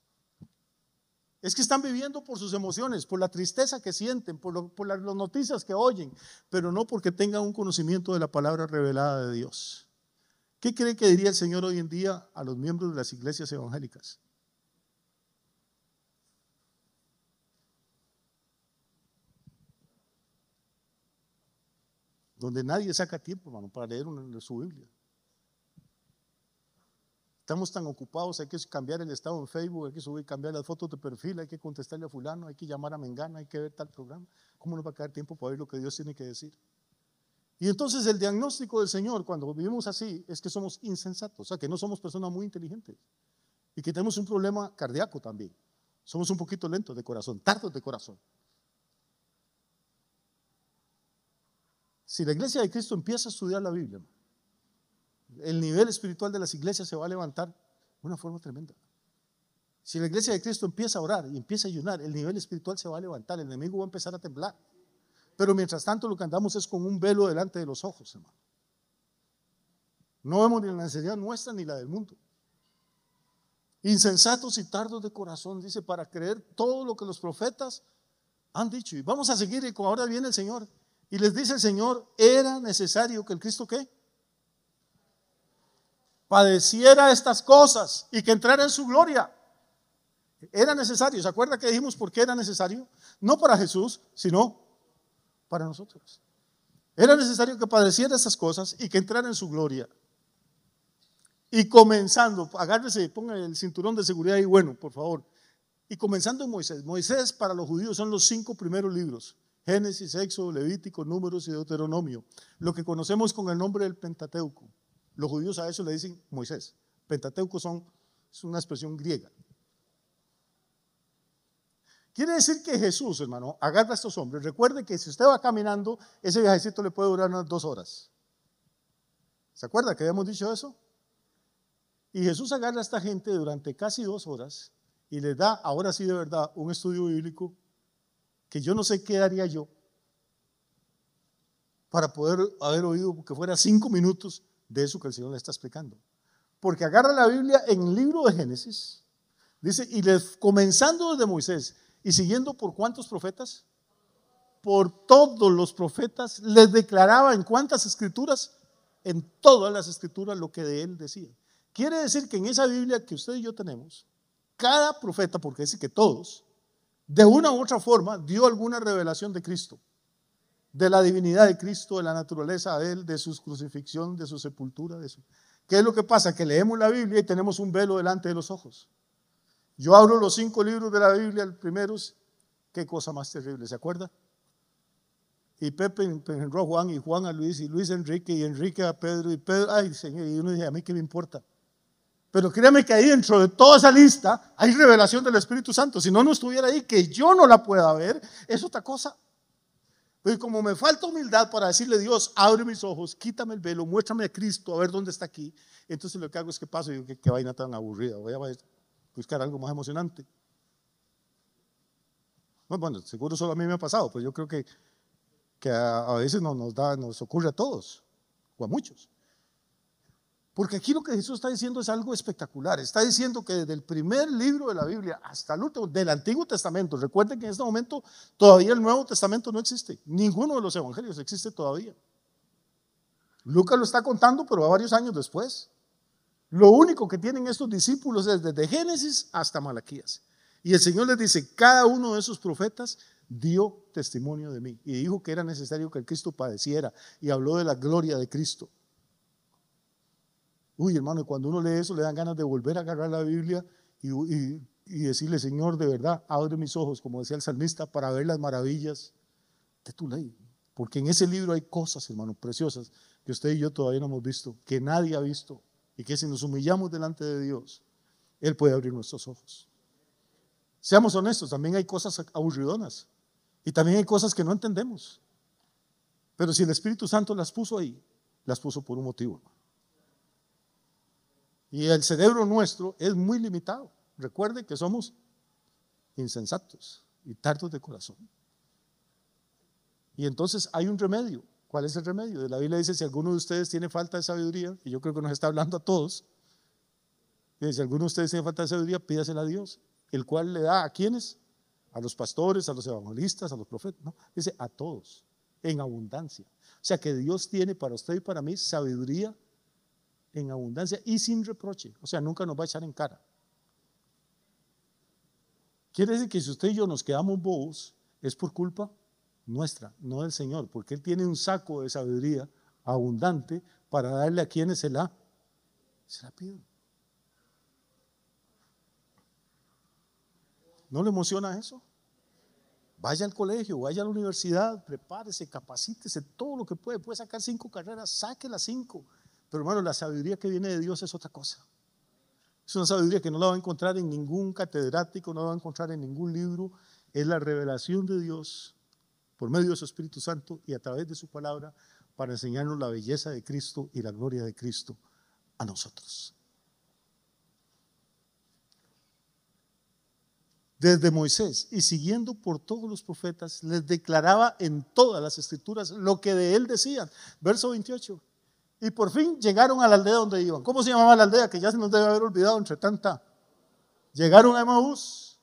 es que están viviendo por sus emociones, por la tristeza que sienten, por, por las noticias que oyen, pero no porque tengan un conocimiento de la palabra revelada de Dios. ¿Qué cree que diría el Señor hoy en día a los miembros de las iglesias evangélicas? Donde nadie saca tiempo, hermano, para leer su Biblia. Estamos tan ocupados, hay que cambiar el estado en Facebook, hay que subir, cambiar las fotos de perfil, hay que contestarle a fulano, hay que llamar a Mengana, hay que ver tal programa. ¿Cómo nos va a quedar tiempo para ver lo que Dios tiene que decir? Y entonces el diagnóstico del Señor cuando vivimos así es que somos insensatos, o sea, que no somos personas muy inteligentes y que tenemos un problema cardíaco también. Somos un poquito lentos de corazón, tardos de corazón. Si la iglesia de Cristo empieza a estudiar la Biblia, el nivel espiritual de las iglesias se va a levantar de una forma tremenda. Si la iglesia de Cristo empieza a orar y empieza a ayunar, el nivel espiritual se va a levantar, el enemigo va a empezar a temblar. Pero mientras tanto lo que andamos es con un velo delante de los ojos, hermano. No vemos ni la necesidad nuestra ni la del mundo. Insensatos y tardos de corazón, dice, para creer todo lo que los profetas han dicho. Y vamos a seguir, y ahora viene el Señor. Y les dice el Señor, era necesario que el Cristo qué? Padeciera estas cosas y que entrara en su gloria. Era necesario. ¿Se acuerda que dijimos por qué era necesario? No para Jesús, sino para nosotros. Era necesario que padeciera esas cosas y que entrara en su gloria. Y comenzando, agárrese, ponga el cinturón de seguridad y bueno, por favor. Y comenzando Moisés. Moisés para los judíos son los cinco primeros libros. Génesis, Éxodo, Levítico, Números y Deuteronomio. Lo que conocemos con el nombre del Pentateuco. Los judíos a eso le dicen Moisés. Pentateuco son, es una expresión griega. Quiere decir que Jesús, hermano, agarra a estos hombres. Recuerde que si usted va caminando, ese viajecito le puede durar unas dos horas. ¿Se acuerda que habíamos dicho eso? Y Jesús agarra a esta gente durante casi dos horas y le da, ahora sí de verdad, un estudio bíblico que yo no sé qué haría yo para poder haber oído que fuera cinco minutos de eso que el Señor le está explicando. Porque agarra la Biblia en el libro de Génesis, dice, y les, comenzando desde Moisés y siguiendo por cuántos profetas? Por todos los profetas, les declaraba en cuántas escrituras, en todas las escrituras lo que de él decía. Quiere decir que en esa Biblia que usted y yo tenemos, cada profeta, porque dice que todos, de una u otra forma dio alguna revelación de Cristo, de la divinidad de Cristo, de la naturaleza de él, de su crucifixión, de su sepultura, de su... ¿Qué es lo que pasa? Que leemos la Biblia y tenemos un velo delante de los ojos. Yo abro los cinco libros de la Biblia, el primeros, qué cosa más terrible, ¿se acuerda? Y Pepe enró pues, Juan, y Juan a Luis, y Luis a Enrique, y Enrique a Pedro, y Pedro, ay Señor, y uno dice, a mí qué me importa. Pero créame que ahí dentro de toda esa lista hay revelación del Espíritu Santo. Si no, no estuviera ahí, que yo no la pueda ver, es otra cosa. Y pues como me falta humildad para decirle, Dios, abre mis ojos, quítame el velo, muéstrame a Cristo, a ver dónde está aquí. Entonces lo que hago es que paso y digo, qué, vaina tan aburrida, voy a ver buscar algo más emocionante. bueno, seguro solo a mí me ha pasado, pero pues yo creo que, a, veces nos, da, nos ocurre a todos, o a muchos. Porque aquí lo que Jesús está diciendo es algo espectacular. Está diciendo que desde el primer libro de la Biblia hasta el último, del Antiguo Testamento, recuerden que en este momento todavía el Nuevo Testamento no existe. Ninguno de los evangelios existe todavía. Lucas lo está contando, pero va varios años después. Lo único que tienen estos discípulos es desde Génesis hasta Malaquías. Y el Señor les dice, cada uno de esos profetas dio testimonio de mí y dijo que era necesario que el Cristo padeciera y habló de la gloria de Cristo. Uy, hermano, cuando uno lee eso le dan ganas de volver a agarrar la Biblia y, y decirle, Señor, de verdad, abre mis ojos, como decía el salmista, para ver las maravillas de tu ley. Porque en ese libro hay cosas, hermano, preciosas que usted y yo todavía no hemos visto, que nadie ha visto, y que si nos humillamos delante de Dios, Él puede abrir nuestros ojos. Seamos honestos, también hay cosas aburridonas y también hay cosas que no entendemos. Pero si el Espíritu Santo las puso ahí, las puso por un motivo. Y el cerebro nuestro es muy limitado. Recuerde que somos insensatos y tardos de corazón. Y entonces hay un remedio ¿Cuál es el remedio? La Biblia dice, si alguno de ustedes tiene falta de sabiduría, y yo creo que nos está hablando a todos, dice, si alguno de ustedes tiene falta de sabiduría, pídasela a Dios, el cual le da a quienes? A los pastores, a los evangelistas, a los profetas, ¿no? Dice, a todos, en abundancia. O sea que Dios tiene para usted y para mí sabiduría en abundancia y sin reproche. O sea, nunca nos va a echar en cara. Quiere decir que si usted y yo nos quedamos bobos, es por culpa nuestra, no del Señor, porque Él tiene un saco de sabiduría abundante para darle a quienes se la, piden. ¿No le emociona eso? Vaya al colegio, vaya a la universidad, prepárese, capacítese, todo lo que puede. Puede sacar cinco carreras, saque las cinco. Pero hermano, la sabiduría que viene de Dios es otra cosa. Es una sabiduría que no la va a encontrar en ningún catedrático, no la va a encontrar en ningún libro. Es la revelación de Dios por medio de su Espíritu Santo y a través de su palabra para enseñarnos la belleza de Cristo y la gloria de Cristo a nosotros. Desde Moisés y siguiendo por todos los profetas, les declaraba en todas las escrituras lo que de él decían. Verso 28. Y por fin llegaron a la aldea donde iban. ¿Cómo se llamaba la aldea? Que ya se nos debe haber olvidado entre tanta. Llegaron a Maús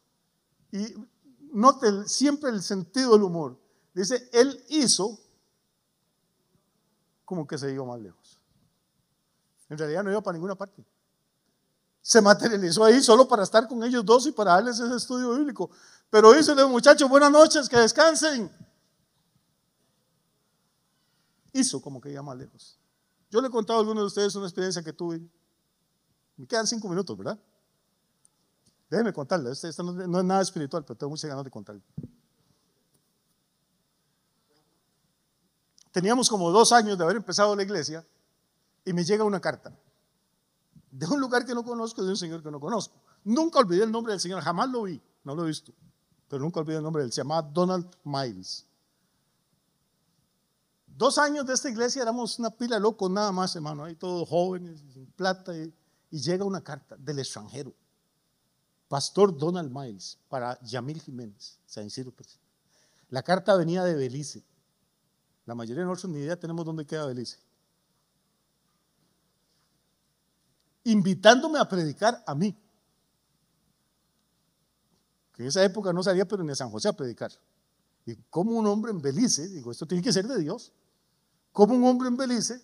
y note siempre el sentido del humor. Dice, él hizo como que se iba más lejos. En realidad no iba para ninguna parte. Se materializó ahí solo para estar con ellos dos y para darles ese estudio bíblico. Pero dice, muchachos, buenas noches, que descansen. Hizo como que iba más lejos. Yo le he contado a algunos de ustedes una experiencia que tuve. Me quedan cinco minutos, ¿verdad? Déjenme contarla. Esto no, es nada espiritual, pero tengo muchas ganas de contarla. Teníamos como dos años de haber empezado la iglesia y me llega una carta de un lugar que no conozco, de un señor que no conozco. Nunca olvidé el nombre del señor, jamás lo vi, no lo he visto, pero nunca olvidé el nombre del, se llamaba Donald Miles. Dos años de esta iglesia éramos una pila loco nada más, hermano, ahí todos jóvenes, sin plata, y, llega una carta del extranjero. Pastor Donald Miles para Yamil Jiménez, San La carta venía de Belice. La mayoría de nosotros ni idea tenemos dónde queda Belice. Invitándome a predicar a mí. Que en esa época no sabía pero ni a San José a predicar. Y como un hombre en Belice, digo, esto tiene que ser de Dios. Como un hombre en Belice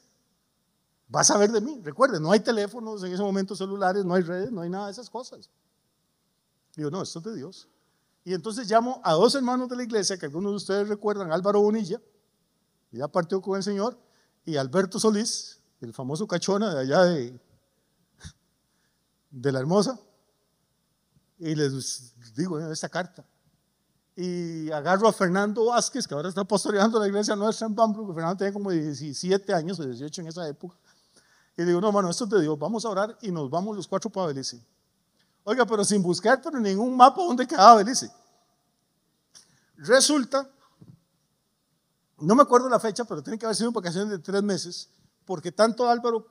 va a saber de mí. Recuerden, no hay teléfonos en ese momento, celulares, no hay redes, no hay nada de esas cosas. Digo, no, esto es de Dios. Y entonces llamo a dos hermanos de la iglesia, que algunos de ustedes recuerdan, Álvaro Bonilla ya partió con el Señor y Alberto Solís, el famoso cachona de allá de, de la hermosa, y les digo eh, esta carta. Y agarro a Fernando Vázquez, que ahora está pastoreando la iglesia nuestra en que Fernando tenía como 17 años o 18 en esa época. Y digo, no, hermano, esto es de Dios, vamos a orar y nos vamos los cuatro para Belice. Oiga, pero sin buscar pero ningún mapa dónde quedaba Belice. Resulta no me acuerdo la fecha, pero tiene que haber sido una vacación de tres meses, porque tanto Álvaro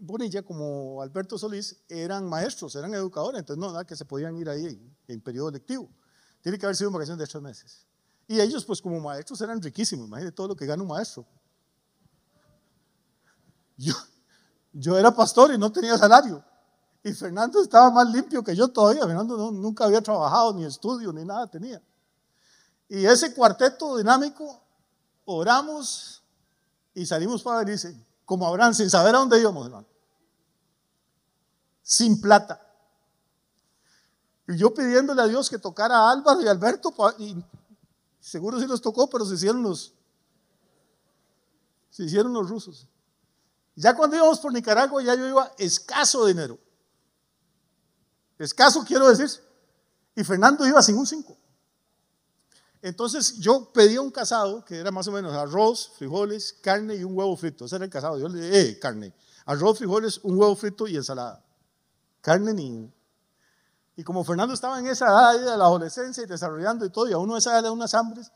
Bonilla como Alberto Solís eran maestros, eran educadores, entonces no, nada que se podían ir ahí en, periodo lectivo. Tiene que haber sido una vacación de tres meses. Y ellos, pues como maestros, eran riquísimos, imagínate todo lo que gana un maestro. Yo, yo era pastor y no tenía salario. Y Fernando estaba más limpio que yo todavía. Fernando nunca había trabajado, ni estudio, ni nada tenía. Y ese cuarteto dinámico oramos y salimos para dice, como Abraham, sin saber a dónde íbamos, Sin plata. Y yo pidiéndole a Dios que tocara a Álvaro y Alberto, y seguro si los tocó, pero se hicieron los, se hicieron los rusos. Ya cuando íbamos por Nicaragua, ya yo iba escaso dinero. Escaso quiero decir. Y Fernando iba sin un cinco. Entonces yo pedía un casado que era más o menos arroz, frijoles, carne y un huevo frito. Ese era el casado. Yo le dije, eh, carne. Arroz, frijoles, un huevo frito y ensalada. Carne ni... Y como Fernando estaba en esa edad de la adolescencia y desarrollando y todo, y a uno de esa edad le unas hambres,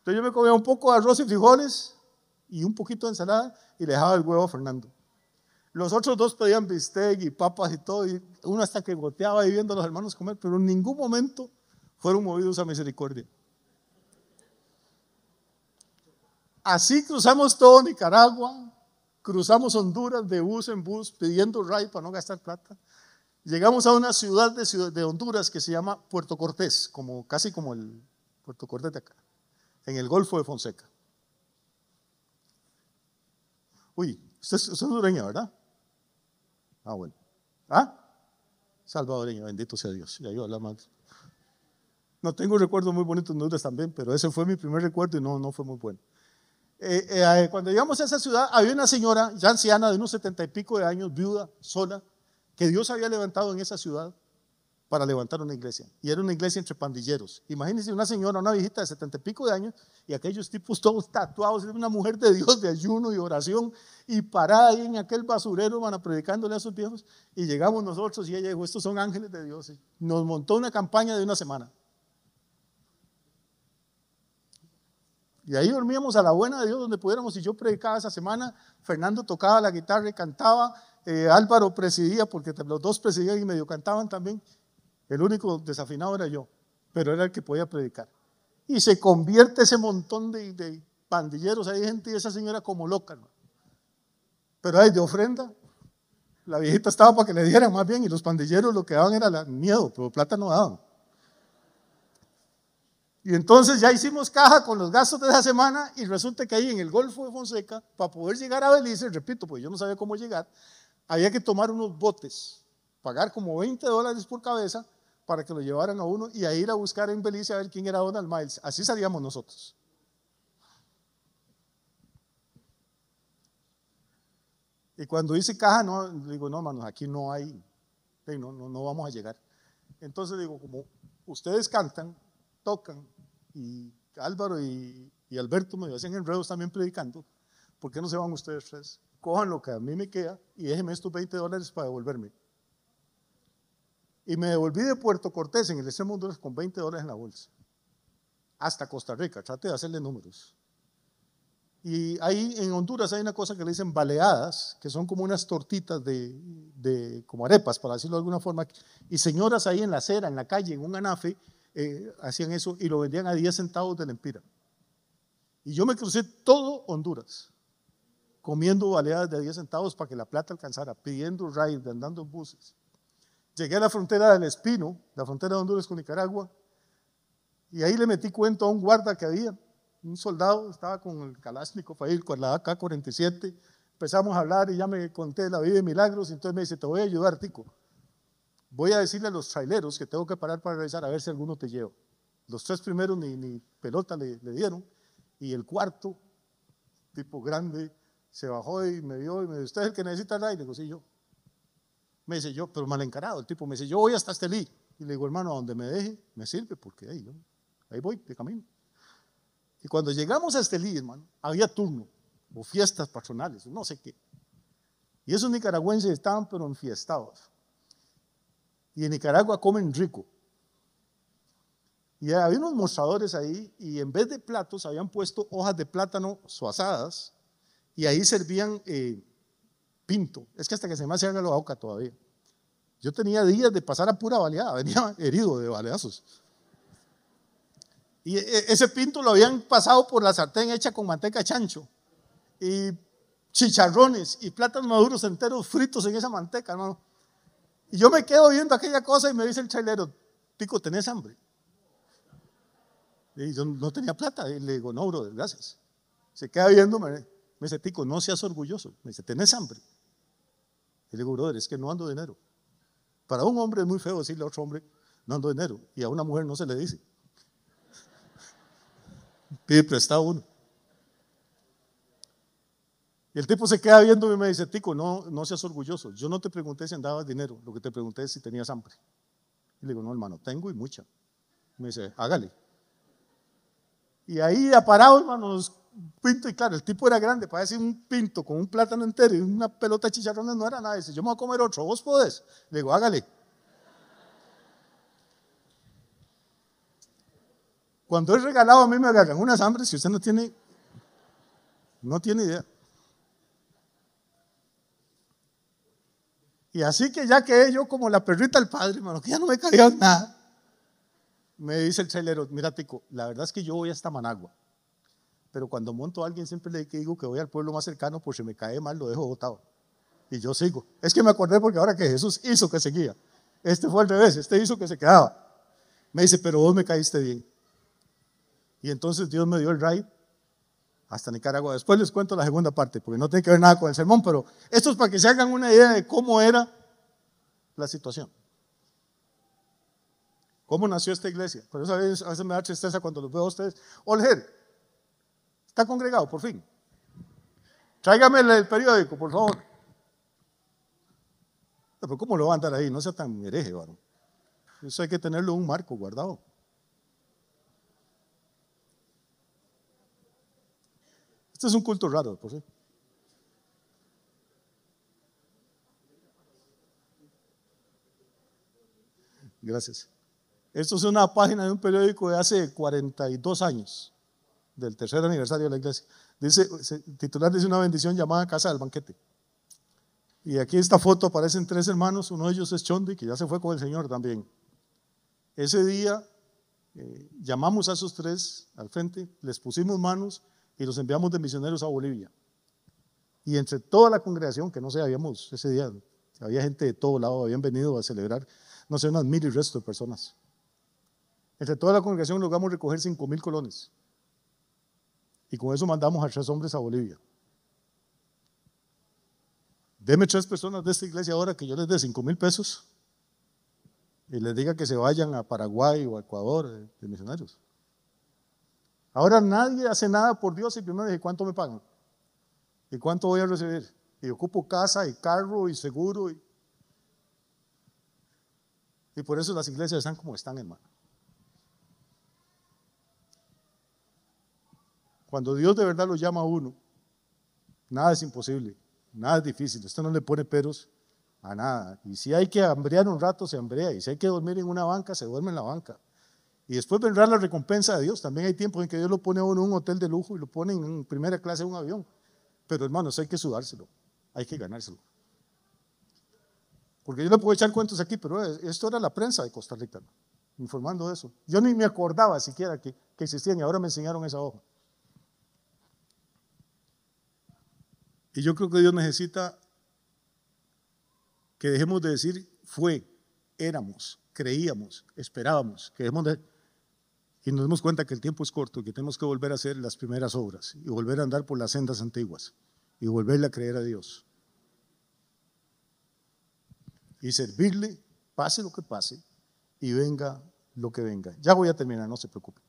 entonces yo me comía un poco de arroz y frijoles y un poquito de ensalada y le dejaba el huevo a Fernando. Los otros dos pedían bistec y papas y todo, y uno hasta que goteaba y viendo a los hermanos comer, pero en ningún momento fueron movidos a misericordia. Así cruzamos todo Nicaragua, cruzamos Honduras de bus en bus pidiendo ride para no gastar plata. Llegamos a una ciudad de, Honduras que se llama Puerto Cortés, como, casi como el Puerto Cortés de acá, en el Golfo de Fonseca. Uy, usted, es hondureña, ¿verdad? Ah, bueno. ¿Ah? Salvadoreña, bendito sea Dios. Ya yo más. No tengo recuerdos muy bonitos en Honduras también, pero ese fue mi primer recuerdo y no, no fue muy bueno. Eh, eh, eh, cuando llegamos a esa ciudad, había una señora ya anciana de unos setenta y pico de años, viuda, sola, que Dios había levantado en esa ciudad para levantar una iglesia. Y era una iglesia entre pandilleros. Imagínense una señora, una viejita de setenta y pico de años, y aquellos tipos todos tatuados, una mujer de Dios, de ayuno y oración, y parada ahí en aquel basurero, van a predicándole a sus viejos. Y llegamos nosotros y ella dijo, estos son ángeles de Dios. nos montó una campaña de una semana. Y ahí dormíamos a la buena de Dios donde pudiéramos. Y yo predicaba esa semana, Fernando tocaba la guitarra y cantaba, eh, Álvaro presidía, porque los dos presidían y medio cantaban también. El único desafinado era yo, pero era el que podía predicar. Y se convierte ese montón de, pandilleros, hay gente y esa señora como loca. Pero hay de ofrenda. La viejita estaba para que le dieran más bien y los pandilleros lo que daban era miedo, pero plata no daban. Y entonces ya hicimos caja con los gastos de esa semana y resulta que ahí en el Golfo de Fonseca, para poder llegar a Belice, repito, porque yo no sabía cómo llegar, había que tomar unos botes, pagar como 20 dólares por cabeza para que lo llevaran a uno y a ir a buscar en Belice a ver quién era Donald Miles. Así salíamos nosotros. Y cuando hice caja, no, digo, no, manos, aquí no hay, no, no, no vamos a llegar. Entonces digo, como ustedes cantan, tocan, y Álvaro y, Alberto me hacen enredos también predicando, ¿por qué no se van ustedes tres? Cojan lo que a mí me queda y déjenme estos 20 dólares para devolverme. Y me devolví de Puerto Cortés en el extremo Honduras con 20 dólares en la bolsa. Hasta Costa Rica, trate de hacerle números. Y ahí en Honduras hay una cosa que le dicen baleadas, que son como unas tortitas de, de como arepas, para decirlo de alguna forma. Y señoras ahí en la acera, en la calle, en un anafe, eh, hacían eso y lo vendían a 10 centavos de empira. Y yo me crucé todo Honduras comiendo baleadas de 10 centavos para que la plata alcanzara, pidiendo raíz, andando en buses. Llegué a la frontera del Espino, la frontera de Honduras con Nicaragua, y ahí le metí cuento a un guarda que había, un soldado, estaba con el Kalashnikov ahí, con la AK-47. Empezamos a hablar y ya me conté la vida de milagros, y entonces me dice, te voy a ayudar, Tico voy a decirle a los traileros que tengo que parar para revisar a ver si alguno te lleva. Los tres primeros ni, pelota le, dieron y el cuarto, tipo grande, se bajó y me vio y me dijo, ¿usted es el que necesita el Y le digo, sí, yo. Me dice yo, pero mal encarado, el tipo me dice, yo voy hasta Estelí. Y le digo, hermano, a donde me deje, me sirve, porque ahí, ahí voy, de camino. Y cuando llegamos a Estelí, hermano, había turno, o fiestas patronales, no sé qué. Y esos nicaragüenses estaban pero enfiestados. Y en Nicaragua comen rico. Y había unos mostradores ahí y en vez de platos habían puesto hojas de plátano suazadas y ahí servían eh, pinto. Es que hasta que se me hacía la boca todavía. Yo tenía días de pasar a pura baleada, venía herido de baleazos. Y eh, ese pinto lo habían pasado por la sartén hecha con manteca chancho y chicharrones y plátanos maduros enteros fritos en esa manteca, hermano. Y yo me quedo viendo aquella cosa y me dice el chailero, Tico, ¿tenés hambre? Y yo no tenía plata. Y le digo, no, brother, gracias. Se queda viendo, Me dice, Tico, no seas orgulloso. Me dice, ¿tenés hambre? Y le digo, brother, es que no ando dinero. Para un hombre es muy feo decirle a otro hombre, no ando dinero. Y a una mujer no se le dice. Pide prestado uno. Y el tipo se queda viendo y me dice, Tico, no, no seas orgulloso. Yo no te pregunté si andabas dinero, lo que te pregunté es si tenías hambre. Y le digo, no, hermano, tengo y mucha. me dice, hágale. Y ahí aparado, hermano, pinto. Y claro, el tipo era grande, para decir un pinto con un plátano entero y una pelota de chicharrones no era nada. dice, yo me voy a comer otro, vos podés. Le digo, hágale. Cuando es regalado a mí me agarran unas hambres si usted no tiene, no tiene idea. Y así que ya quedé yo como la perrita al padre, mano, que ya no me caía nada. Me dice el trailer, mira Tico, la verdad es que yo voy hasta Managua, pero cuando monto a alguien siempre le digo que voy al pueblo más cercano, por si me cae mal lo dejo botado. Y yo sigo. Es que me acordé porque ahora que Jesús hizo que seguía, este fue al revés, este hizo que se quedaba. Me dice, pero vos me caíste bien. Y entonces Dios me dio el ride hasta Nicaragua. Después les cuento la segunda parte, porque no tiene que ver nada con el sermón, pero esto es para que se hagan una idea de cómo era la situación. ¿Cómo nació esta iglesia? Por eso a veces, me da tristeza cuando los veo a ustedes. Olger, está congregado, por fin. Tráigame el periódico, por favor. Pero ¿cómo lo va a andar ahí? No sea tan hereje, varón. Eso hay que tenerlo en un marco guardado. Este es un culto raro, por sí. Gracias. Esto es una página de un periódico de hace 42 años, del tercer aniversario de la iglesia. Dice, el titular dice una bendición llamada Casa del Banquete. Y aquí esta foto aparecen tres hermanos, uno de ellos es Chondi, que ya se fue con el Señor también. Ese día eh, llamamos a esos tres al frente, les pusimos manos y los enviamos de misioneros a Bolivia. Y entre toda la congregación, que no sé, habíamos ese día, había gente de todo lado, habían venido a celebrar, no sé, unas mil y resto de personas. Entre toda la congregación logramos recoger cinco mil colones. Y con eso mandamos a tres hombres a Bolivia. Deme tres personas de esta iglesia ahora que yo les dé cinco mil pesos y les diga que se vayan a Paraguay o a Ecuador eh, de misioneros. Ahora nadie hace nada por Dios y primero dice, ¿cuánto me pagan? ¿Y cuánto voy a recibir? Y ocupo casa y carro y seguro. Y, por eso las iglesias están como están, hermano. Cuando Dios de verdad lo llama a uno, nada es imposible, nada es difícil. Esto no le pone peros a nada. Y si hay que hambrear un rato, se hambrea. Y si hay que dormir en una banca, se duerme en la banca. Y después vendrá la recompensa de Dios. También hay tiempos en que Dios lo pone a uno en un hotel de lujo y lo pone en primera clase en un avión. Pero hermanos, hay que sudárselo, hay que ganárselo. Porque yo no puedo echar cuentos aquí, pero eh, esto era la prensa de Costa Rica, informando de eso. Yo ni me acordaba siquiera que, que existían y ahora me enseñaron esa hoja. Y yo creo que Dios necesita que dejemos de decir fue, éramos, creíamos, esperábamos, que dejemos de y nos dimos cuenta que el tiempo es corto que tenemos que volver a hacer las primeras obras y volver a andar por las sendas antiguas y volverle a creer a Dios. Y servirle, pase lo que pase y venga lo que venga. Ya voy a terminar, no se preocupe.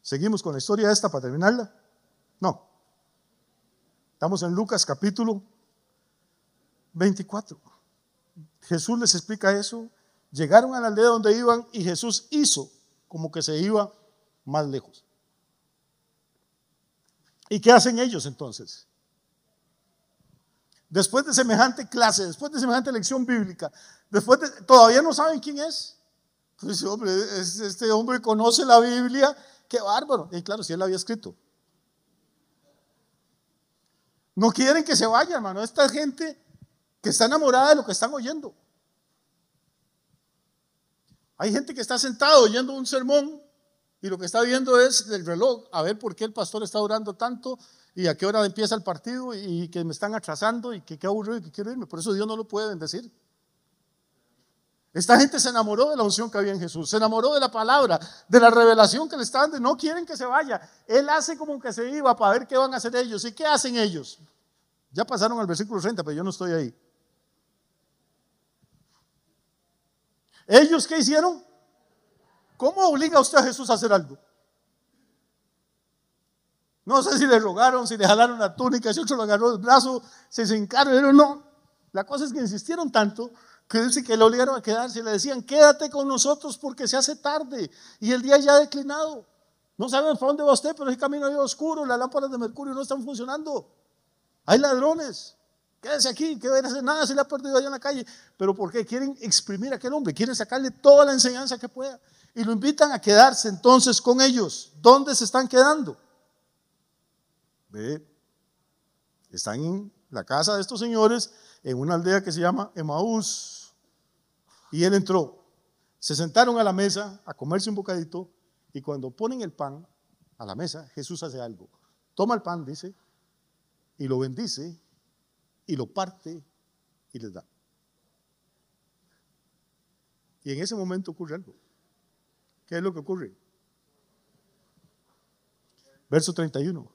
¿Seguimos con la historia esta para terminarla? No. Estamos en Lucas capítulo 24. Jesús les explica eso. Llegaron a la aldea donde iban y Jesús hizo como que se iba más lejos. ¿Y qué hacen ellos entonces? Después de semejante clase, después de semejante lección bíblica, después de, todavía no saben quién es. Pues, hombre, este hombre conoce la Biblia, qué bárbaro. Y claro, si él la había escrito. No quieren que se vaya, hermano. Esta gente que está enamorada de lo que están oyendo. Hay gente que está sentado oyendo un sermón y lo que está viendo es el reloj, a ver por qué el pastor está orando tanto y a qué hora empieza el partido y que me están atrasando y que qué aburrido y que quiero irme. Por eso Dios no lo puede bendecir. Esta gente se enamoró de la unción que había en Jesús, se enamoró de la palabra, de la revelación que le estaban dando. No quieren que se vaya. Él hace como que se iba para ver qué van a hacer ellos. ¿Y qué hacen ellos? Ya pasaron al versículo 30, pero yo no estoy ahí. ¿Ellos qué hicieron? ¿Cómo obliga usted a Jesús a hacer algo? No sé si le rogaron, si le jalaron la túnica, si otro lo agarró el brazo, si se encargaron, no. La cosa es que insistieron tanto que que le obligaron a quedarse y le decían, quédate con nosotros porque se hace tarde y el día ya ha declinado. No sabemos para dónde va usted, pero el camino es oscuro, las lámparas de mercurio no están funcionando. Hay ladrones quédese aquí, que ven hacer nada se le ha perdido allá en la calle. Pero ¿por qué? Quieren exprimir a aquel hombre, quieren sacarle toda la enseñanza que pueda. Y lo invitan a quedarse entonces con ellos. ¿Dónde se están quedando? ¿Ve? Están en la casa de estos señores, en una aldea que se llama Emaús. Y él entró. Se sentaron a la mesa a comerse un bocadito y cuando ponen el pan a la mesa, Jesús hace algo. Toma el pan, dice, y lo bendice y lo parte y les da. Y en ese momento ocurre algo. ¿Qué es lo que ocurre? Verso 31.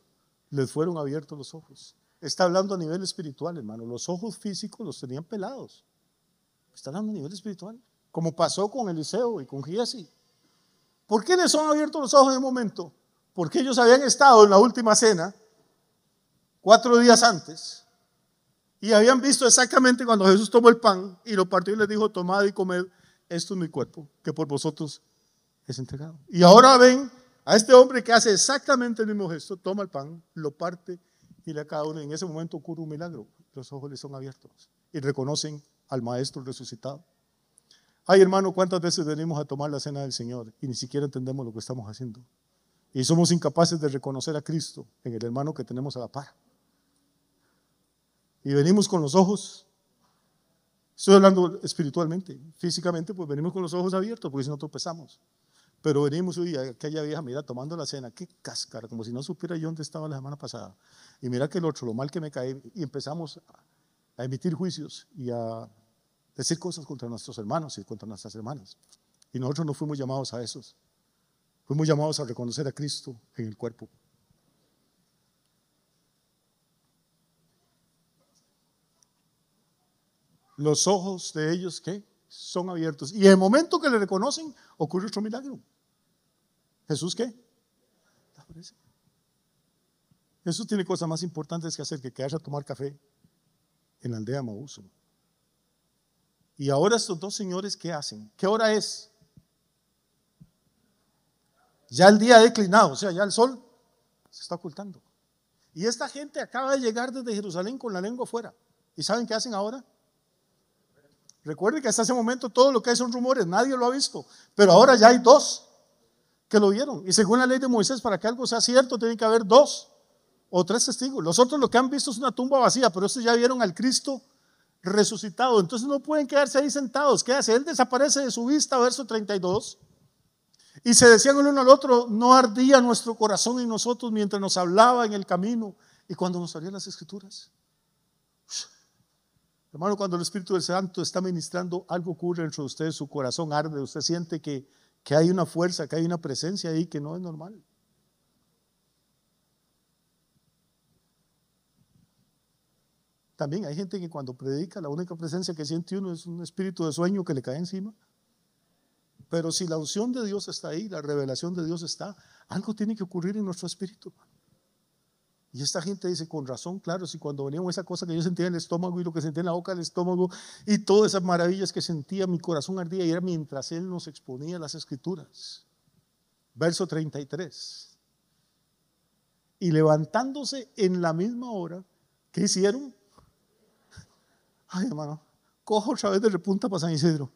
Les fueron abiertos los ojos. Está hablando a nivel espiritual, hermano. Los ojos físicos los tenían pelados. Está hablando a nivel espiritual. Como pasó con Eliseo y con Giesi. ¿Por qué les son abiertos los ojos en ese momento? Porque ellos habían estado en la última cena cuatro días antes y habían visto exactamente cuando Jesús tomó el pan y lo partió y les dijo, tomad y comed, esto es mi cuerpo, que por vosotros es entregado. Y ahora ven a este hombre que hace exactamente el mismo gesto, toma el pan, lo parte y le a cada uno. Y en ese momento ocurre un milagro, los ojos le son abiertos y reconocen al Maestro resucitado. Ay hermano, ¿cuántas veces venimos a tomar la cena del Señor y ni siquiera entendemos lo que estamos haciendo? Y somos incapaces de reconocer a Cristo en el hermano que tenemos a la par y venimos con los ojos. Estoy hablando espiritualmente, físicamente, pues venimos con los ojos abiertos porque si no tropezamos. Pero venimos, hoy aquella vieja, mira, tomando la cena, qué cáscara, como si no supiera yo dónde estaba la semana pasada. Y mira que el otro, lo mal que me caí, y empezamos a emitir juicios y a decir cosas contra nuestros hermanos y contra nuestras hermanas. Y nosotros no fuimos llamados a eso. Fuimos llamados a reconocer a Cristo en el cuerpo. los ojos de ellos que son abiertos. Y en el momento que le reconocen, ocurre otro milagro. Jesús qué? Jesús tiene cosas más importantes que hacer que quedarse a tomar café en la aldea de Mauso. Y ahora estos dos señores, ¿qué hacen? ¿Qué hora es? Ya el día ha declinado, o sea, ya el sol se está ocultando. Y esta gente acaba de llegar desde Jerusalén con la lengua fuera. ¿Y saben qué hacen ahora? recuerden que hasta ese momento todo lo que hay son rumores, nadie lo ha visto, pero ahora ya hay dos que lo vieron. Y según la ley de Moisés, para que algo sea cierto, tiene que haber dos o tres testigos. Los otros lo que han visto es una tumba vacía, pero estos ya vieron al Cristo resucitado. Entonces no pueden quedarse ahí sentados. ¿Qué hace? Él desaparece de su vista, verso 32. Y se decían el uno al otro, no ardía nuestro corazón en nosotros mientras nos hablaba en el camino y cuando nos salían las escrituras. Hermano, cuando el Espíritu del Santo está ministrando, algo ocurre dentro de usted, su corazón arde, usted siente que, que hay una fuerza, que hay una presencia ahí que no es normal. También hay gente que cuando predica, la única presencia que siente uno es un espíritu de sueño que le cae encima. Pero si la unción de Dios está ahí, la revelación de Dios está, algo tiene que ocurrir en nuestro espíritu. Y esta gente dice, con razón, claro, si cuando veníamos esa cosa que yo sentía en el estómago y lo que sentía en la boca del estómago y todas esas maravillas que sentía, mi corazón ardía y era mientras él nos exponía las escrituras. Verso 33. Y levantándose en la misma hora, ¿qué hicieron? Ay, hermano, cojo otra vez de repunta para San Isidro.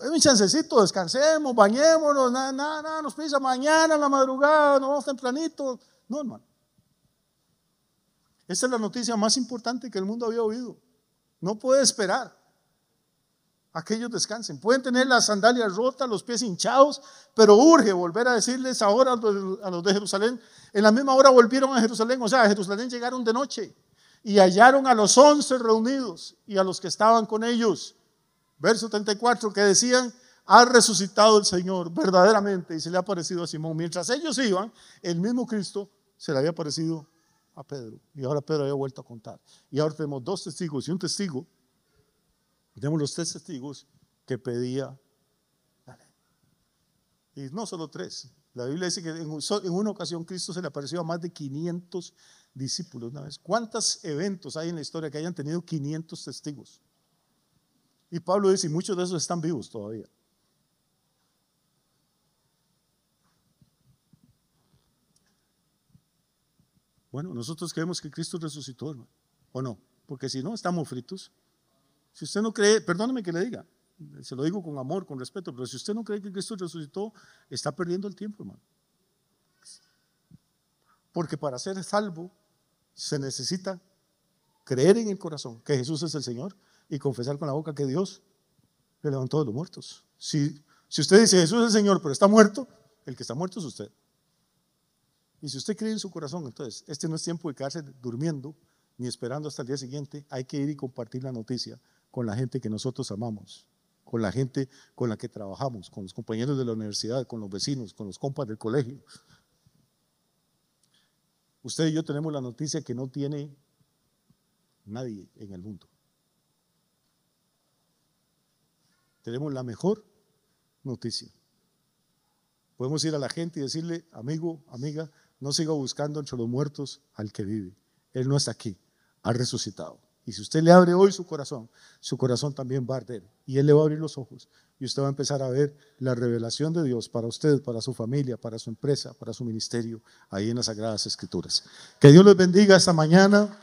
Es mi chancecito, descansemos, bañémonos, nada, nada, nada, nos pisa mañana en la madrugada, nos vamos tempranito. No, hermano. Esta es la noticia más importante que el mundo había oído. No puede esperar. Aquellos descansen. Pueden tener las sandalias rotas, los pies hinchados, pero urge volver a decirles ahora a los de Jerusalén. En la misma hora volvieron a Jerusalén, o sea, a Jerusalén llegaron de noche y hallaron a los once reunidos y a los que estaban con ellos. Verso 34, que decían, ha resucitado el Señor verdaderamente y se le ha aparecido a Simón. Mientras ellos iban, el mismo Cristo se le había aparecido a Pedro. Y ahora Pedro había vuelto a contar. Y ahora tenemos dos testigos y un testigo. Tenemos los tres testigos que pedía Y no solo tres. La Biblia dice que en, una ocasión Cristo se le apareció a más de 500 discípulos una vez. ¿Cuántos eventos hay en la historia que hayan tenido 500 testigos? Y Pablo dice, y muchos de esos están vivos todavía. Bueno, nosotros creemos que Cristo resucitó, hermano, ¿o no? Porque si no, estamos fritos. Si usted no cree, perdóneme que le diga, se lo digo con amor, con respeto, pero si usted no cree que Cristo resucitó, está perdiendo el tiempo, hermano. Porque para ser salvo se necesita creer en el corazón que Jesús es el Señor y confesar con la boca que Dios le levantó de los muertos. Si, si usted dice Jesús es el Señor, pero está muerto, el que está muerto es usted. Y si usted cree en su corazón, entonces, este no es tiempo de quedarse durmiendo ni esperando hasta el día siguiente, hay que ir y compartir la noticia con la gente que nosotros amamos, con la gente con la que trabajamos, con los compañeros de la universidad, con los vecinos, con los compas del colegio. Usted y yo tenemos la noticia que no tiene nadie en el mundo. Tenemos la mejor noticia. Podemos ir a la gente y decirle, amigo, amiga, no sigo buscando entre los muertos al que vive. Él no está aquí, ha resucitado. Y si usted le abre hoy su corazón, su corazón también va a arder. Y Él le va a abrir los ojos. Y usted va a empezar a ver la revelación de Dios para usted, para su familia, para su empresa, para su ministerio, ahí en las Sagradas Escrituras. Que Dios les bendiga esta mañana.